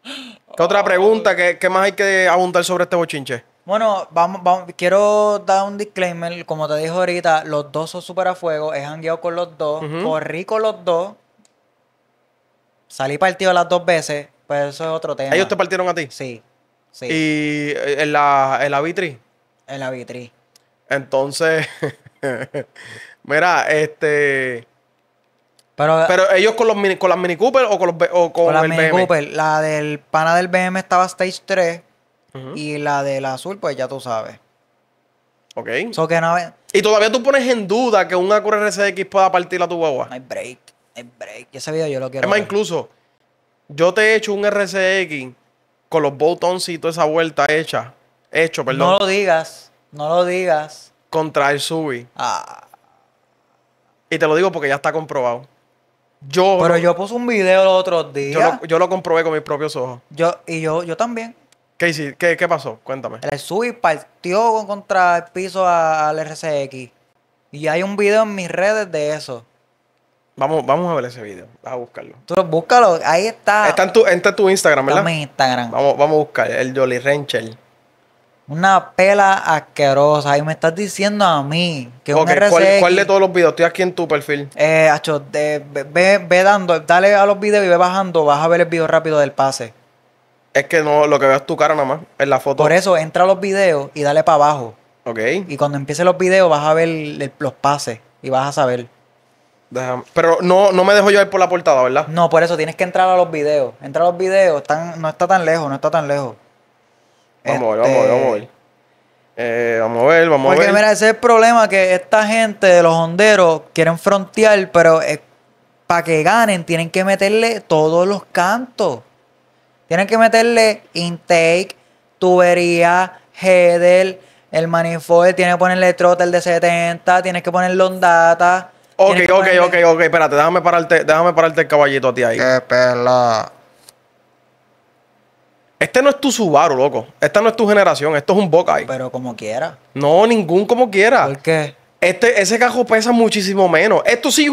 ¿Qué otra pregunta? ¿Qué, más hay que apuntar sobre este bochinche? Bueno, vamos, quiero dar un disclaimer. Como te dije ahorita, los dos son súper a fuego. He jangueado con los dos. Corrí con los dos. Salí partido las dos veces. Pero pues eso es otro tema. ¿Ellos te partieron a ti? Sí. Sí. ¿Y en la, en la vitri? En la vitri. Entonces, [LAUGHS] mira, este... Pero, ellos con, los con las Mini Cooper o con, los, o con, las Mini Cooper, la del pana del BM estaba Stage 3 y la del azul, pues ya tú sabes. Ok. que y todavía tú pones en duda que un Acura RCX pueda partir a tu guagua. No hay break, hay break. Ese video yo lo quiero. Es más, incluso yo te he hecho un RCX con los botoncitos, y esa vuelta hecha. Hecho, perdón. No lo digas. No lo digas. Contra el Subi. Ah. Y te lo digo porque ya está comprobado. Yo Pero yo puse un video los otros días. Yo lo, comprobé con mis propios ojos. Yo, y yo, yo también. ¿Qué, ¿Qué, pasó? Cuéntame. El Subi partió contra el piso al RCX. Y hay un video en mis redes de eso. Vamos, vamos a ver ese video. Vas a buscarlo. Tú búscalo, ahí está. Está en tu, tu Instagram, ¿verdad? Está en mi Instagram. Vamos, vamos a buscar. El Jolly Rancher. Una pela asquerosa. Y me estás diciendo a mí que un ¿cuál, de todos los videos? Estoy aquí en tu perfil. Eh, acho, de, ve, dando, dale a los videos y ve bajando. Vas a ver el video rápido del pase. Es que no, lo que veo es tu cara nada más, en la foto. Por eso, entra a los videos y dale para abajo. Ok. Y cuando empiece los videos vas a ver los pases y vas a saber. Pero no, no me dejo yo ir por la portada, ¿verdad? No, por eso tienes que entrar a los videos. Entra a los videos, están, no está tan lejos, no está tan lejos. Vamos a ver, vamos a ver, vamos a ver. Este, eh, vamos a ver, vamos a ver. Porque mira, ese es el problema, que esta gente de los honderos quieren frontear, pero eh, para que ganen tienen que meterle todos los cantos. Tienen que meterle intake, tubería, header, el manifold, tienen que ponerle trotter de 70, tienes que ponerle ondata. Ok, ok, ok, ok, espérate, déjame pararte, déjame pararte el caballito a ti ahí. Qué este no es tu Subaru, loco. Esta no es tu generación. Esto es un Bocay. Pero como quiera. No, ningún como quiera. ¿Por qué? Este, ese cajo pesa muchísimo menos. Esto sí.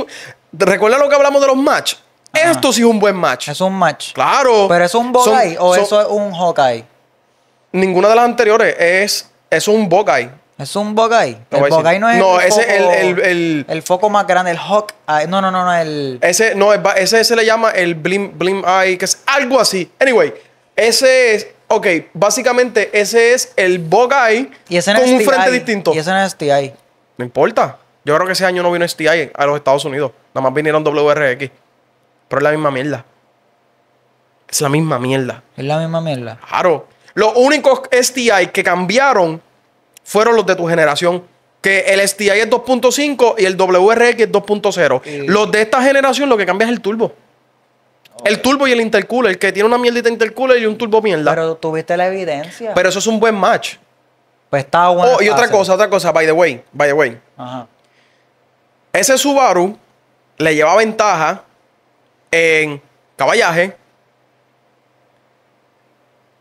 Recuerda lo que hablamos de los match. Esto sí es un buen match. Es un match. Claro. Pero es un Bocay o eso es un Hawkeye. Ninguna de las anteriores es, es un Bocay. Es un Bocay. el no es no, ese foco, el, el, el, el, foco más grande, el Hawkeye. No, no, no, no, el. Ese, no, ese se le llama el Blim, Blim Eye, que es algo así. Anyway. Ese es, ok, básicamente ese es el Bogai con un frente distinto. Y ese no es STI. No importa. Yo creo que ese año no vino STI a los Estados Unidos. Nada más vinieron WRX. Pero es la misma mierda. Es la misma mierda. Es la misma mierda. Claro. Los únicos STI que cambiaron fueron los de tu generación. Que el STI es 2.5 y el WRX es 2.0. Los de esta generación lo que cambia es el turbo. El turbo y el intercooler. El que tiene una mierdita intercooler y un turbo mierda. Pero tuviste la evidencia. Pero eso es un buen match. Pues está bueno. Oh, y otra cosa, otra cosa. By the way. By the way. Ajá. Ese Subaru le lleva ventaja en caballaje.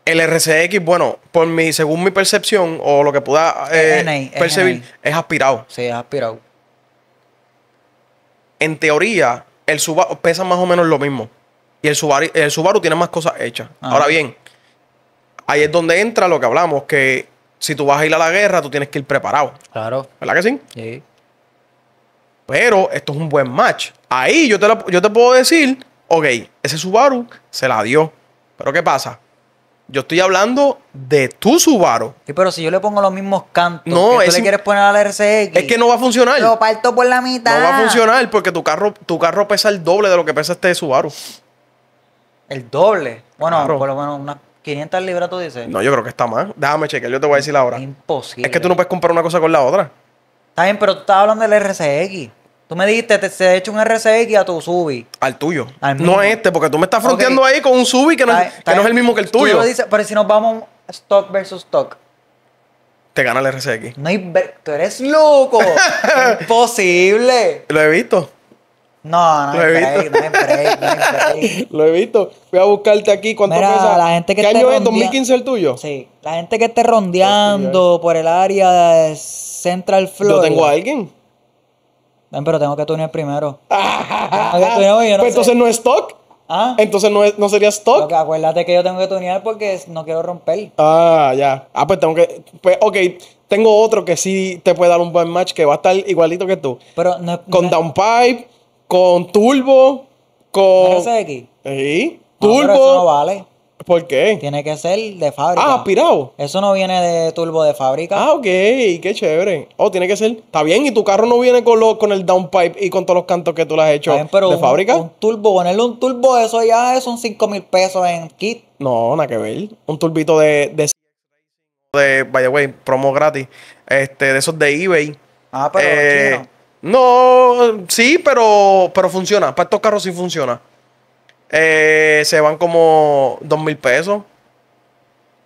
El RCX, bueno, por mi, según mi percepción o lo que pueda eh, percibir, es aspirado. Sí, es aspirado. En teoría, el Subaru pesa más o menos lo mismo. Y el Subaru, tiene más cosas hechas. Ah. Ahora bien, ahí es donde entra lo que hablamos, que si tú vas a ir a la guerra, tú tienes que ir preparado. Claro. ¿Verdad que sí? Sí. Pero esto es un buen match. Ahí yo te, yo te puedo decir, ok, ese Subaru se la dio. Pero ¿qué pasa? Yo estoy hablando de tu Subaru. Sí, pero si yo le pongo los mismos cantos no, que le quieres poner a la RCX. Es que no va a funcionar. Lo parto por la mitad. No va a funcionar porque tu carro, tu carro pesa el doble de lo que pesa este Subaru. El doble. Bueno, por lo menos unas 500 libras tú dices. No, yo creo que está más. Déjame chequear, yo te voy a decir la hora. imposible. Es que tú no puedes comprar una cosa con la otra. Está bien, pero tú estabas hablando del RCX. Tú me dijiste, te, se ha hecho un RCX a tu Subi. Al tuyo. no a este, porque tú me estás fronteando ahí con un Subi que, no, es, el mismo que el tuyo. Tú pero si nos vamos stock versus stock. Te gana el RCX. No hay... Tú eres loco. [LAUGHS] Imposible. Lo he visto. No, no, lo no [LAUGHS] Lo he visto. voy a buscarte aquí cuánto pesa? La que ¿Qué año es? ¿2015 el tuyo? Sí. La gente que esté rondeando por el área de Central Florida. Yo tengo a alguien. Ven, pero tengo que tunear primero. Ah, [LAUGHS] entonces no es stock. ¿Ah? Entonces no, sería stock. acuérdate que yo tengo que tunear porque no quiero romper. Ah, ya. Ah, pues tengo que. Pues, ok, tengo otro que sí te puede dar un buen match que va a estar igualito que tú. Pero no, Con downpipe con turbo, con... ¿RSX? Sí, turbo. No, eso no vale. ¿Por qué? Tiene que ser de fábrica. Ah, aspirado. Eso no viene de turbo de fábrica. Ah, ok, qué chévere. Oh, tiene que ser. Está bien, y tu carro no viene con, con el downpipe y con todos los cantos que tú le has hecho de fábrica. Un turbo, ponerle un turbo, eso ya es un 5 mil pesos en kit. No, nada que ver. Un turbito de. de, de by promo gratis. Este, de esos de eBay. Ah, pero no, sí, pero, pero funciona. Para estos carros sí funciona. Eh, se van como dos mil pesos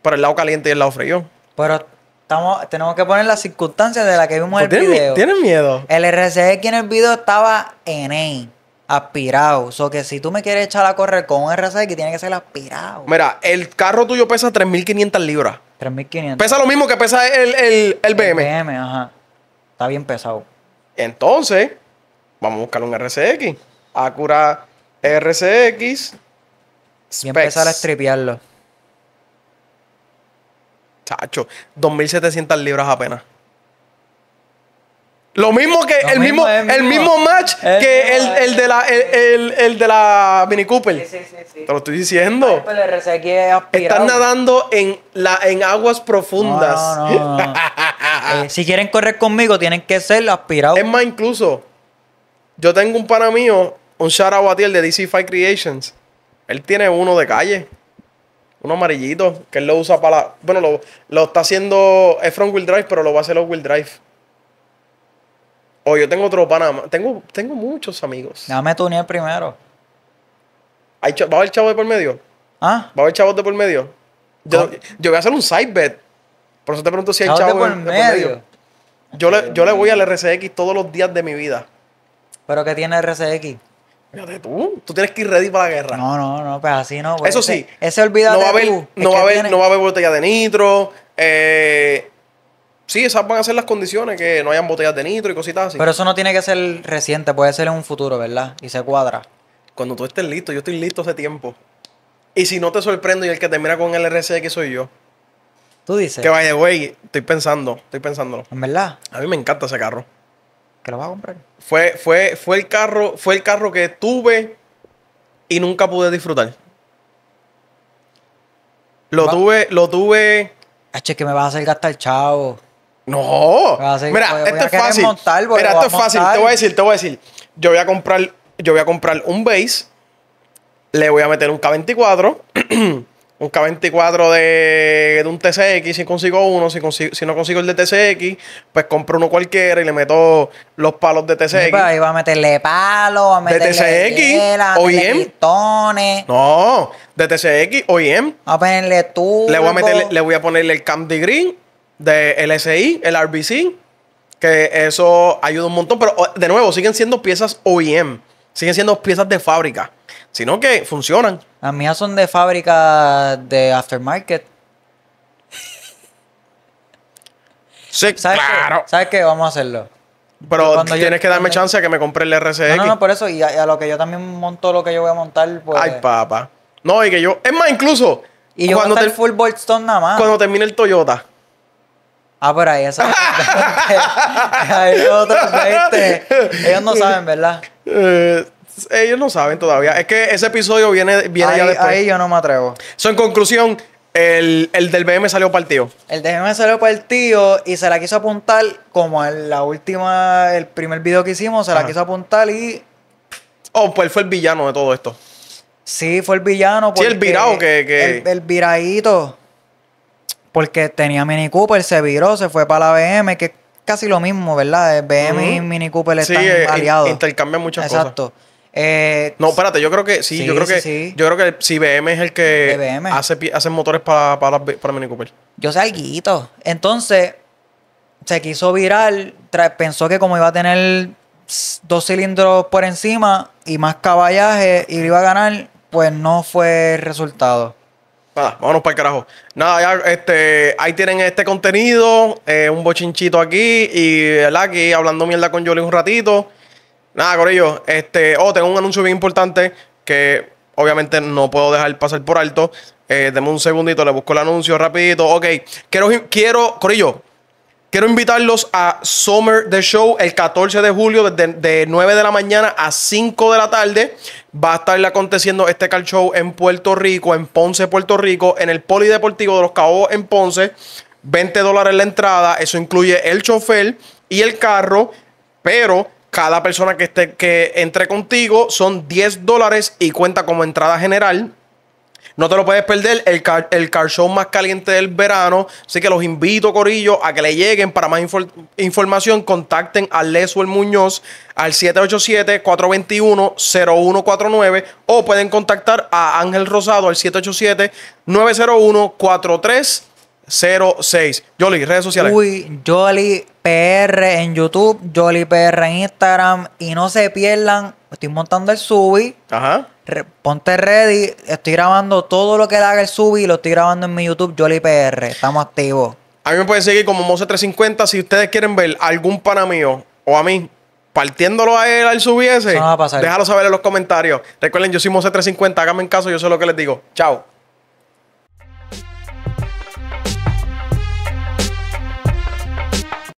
para el lado caliente y el lado frío. Pero estamos, tenemos que poner las circunstancias de las que vimos el pues video. Tienen miedo. El RCX en el video estaba en él, aspirado. O sea, que si tú me quieres echar a correr con un RCX, tiene que ser aspirado. Mira, el carro tuyo pesa 3.500 libras. 3.500. Pesa lo mismo que pesa el, el, BM. El BM, ajá. Está bien pesado. Entonces, vamos a buscar un RCX. Acura RCX. Y empezar a estripearlo. Chacho, 2.700 libras apenas. Lo mismo que el mismo, el mismo match que el, el, de la, el, de la Mini Cooper. Te lo estoy diciendo. Están nadando en, la, en aguas profundas. [LAUGHS] Eh, si quieren correr conmigo, tienen que ser aspirados. Es más, incluso, yo tengo un pana mío, un shout out de DC 5 Creations. Él tiene uno de calle. Uno amarillito, que él lo usa para. Bueno, lo, lo está haciendo. Es front wheel drive, pero lo va a hacer los wheel drive. O yo tengo otro Panamá. Tengo, tengo muchos amigos. Déjame el primero. ¿Va a haber chavos de por medio? ¿Ah? ¿Va a haber chavos de por medio? Yo, yo, voy a hacer un side bet. Por eso te pregunto si hay chavos de por, medio. Yo, le, yo le eh, voy al RCX todos los días de mi vida. ¿Pero qué tiene RCX? Fíjate tú, tú tienes que ir ready para la guerra. No, no, no, pues así no. Pues eso sí. Ese olvidado. No va a haber, no va no va a haber botella de nitro. Eh, Sí, esas van a ser las condiciones, que no hayan botellas de nitro y cositas así. Pero eso no tiene que ser reciente, puede ser en un futuro, ¿verdad? Y se cuadra. Cuando tú estés listo, yo estoy listo hace tiempo. Y si no te sorprendo y el que termina con el que soy yo. Tú dices. Que vaya, güey, estoy pensando, estoy pensándolo. ¿En verdad? A mí me encanta ese carro. ¿Que lo vas a comprar? Fue, fue, fue, el carro, fue el carro que tuve y nunca pude disfrutar. Lo tuve, lo tuve. ¡Che, que me vas a hacer gastar chavo. No. Ah, Mira, esto es fácil. Mira, esto es fácil. Te voy a decir, te voy a decir. Yo voy a comprar, yo voy a comprar un base. Le voy a meter un K24. [CLEARS THROAT] un K24 de, un TCX. Si consigo uno, si, no consigo el de TCX, pues compro uno cualquiera y le meto los palos de TCX. Sí, ahí va a meterle palos, a meterle de TCX, No, de TCX, OEM. A ponerle tú. Le voy a le voy a ponerle el candy Green de LSI, el RBC, que eso ayuda un montón, pero oh, de nuevo, siguen siendo piezas OEM, siguen siendo piezas de fábrica, sino que funcionan. Las mías son de fábrica de aftermarket. [LAUGHS] Sí, claro. ¿Sabes qué? Vamos a hacerlo. Pero tienes que darme chance a que me compre el RCX. No, no, por eso. Y a, lo que yo también monto lo que yo voy a montar. Pues. Ay, papá. No, y que yo. Es más, incluso. Y yo cuando full nada más. Cuando termine el Toyota. Ah, por ahí eso. [LAUGHS] ahí otros este, 20. Ellos no saben, ¿verdad? Eh, ellos no saben todavía. Es que ese episodio viene, viene ahí, ya después. Ahí yo no me atrevo. en conclusión, el, del BM salió partido. El del BM salió partido y se la quiso apuntar como en la última, el primer video que hicimos, se la quiso apuntar y. Oh, pues él fue el villano de todo esto. Sí, fue el villano. Sí, el virado que. El, el viradito. Porque tenía Mini Cooper, se viró, se fue para la BM, que es casi lo mismo, ¿verdad? BM y Mini Cooper están sí, eh, aliados. Intercambian muchas cosas. Exacto. Eh, no, espérate, yo creo que sí, yo creo que sí. yo creo que si BM es el que hace motores para, para, Mini Cooper. Yo sé guito. Entonces, se quiso virar, pensó que como iba a tener dos cilindros por encima y más caballaje y iba a ganar, pues no fue el resultado vámonos para el carajo. Nada, ya, este, ahí tienen este contenido, eh, un bochinchito aquí y ¿verdad? aquí hablando mierda con Jolie un ratito. Nada, Corillo, este, oh, tengo un anuncio bien importante que obviamente no puedo dejar pasar por alto. Eh, deme un segundito, le busco el anuncio rapidito. Ok, quiero, quiero, Corillo, Quiero invitarlos a Summer The Show el 14 de julio desde 9 de la mañana a 5 de la tarde. Va a estar aconteciendo este car show en Puerto Rico, en Ponce, Puerto Rico, en el Polideportivo de los Cabos en Ponce. 20 dólares la entrada, eso incluye el chofer y el carro, pero cada persona que, esté, que entre contigo son 10 dólares y cuenta como entrada general. No te lo puedes perder, el car, más caliente del verano. Así que los invito, Corillo, a que le lleguen. Para más información, contacten a Leswell Muñoz al 787-421-0149 o pueden contactar a Ángel Rosado al 787 901 43 06. Jolly redes sociales. Uy, PR en YouTube, Jolly PR en Instagram. Y no se pierdan, estoy montando el Subi. Ajá. ponte ready. Estoy grabando todo lo que haga el Subi y lo estoy grabando en mi YouTube, Jolly PR. Estamos activos. A mí me pueden seguir como Mose350. Si ustedes quieren ver algún pana mío o a mí partiéndolo a él al subiese, no déjalo saber en los comentarios. Recuerden, yo soy Mose350. Háganme en caso, yo sé lo que les digo. Chao.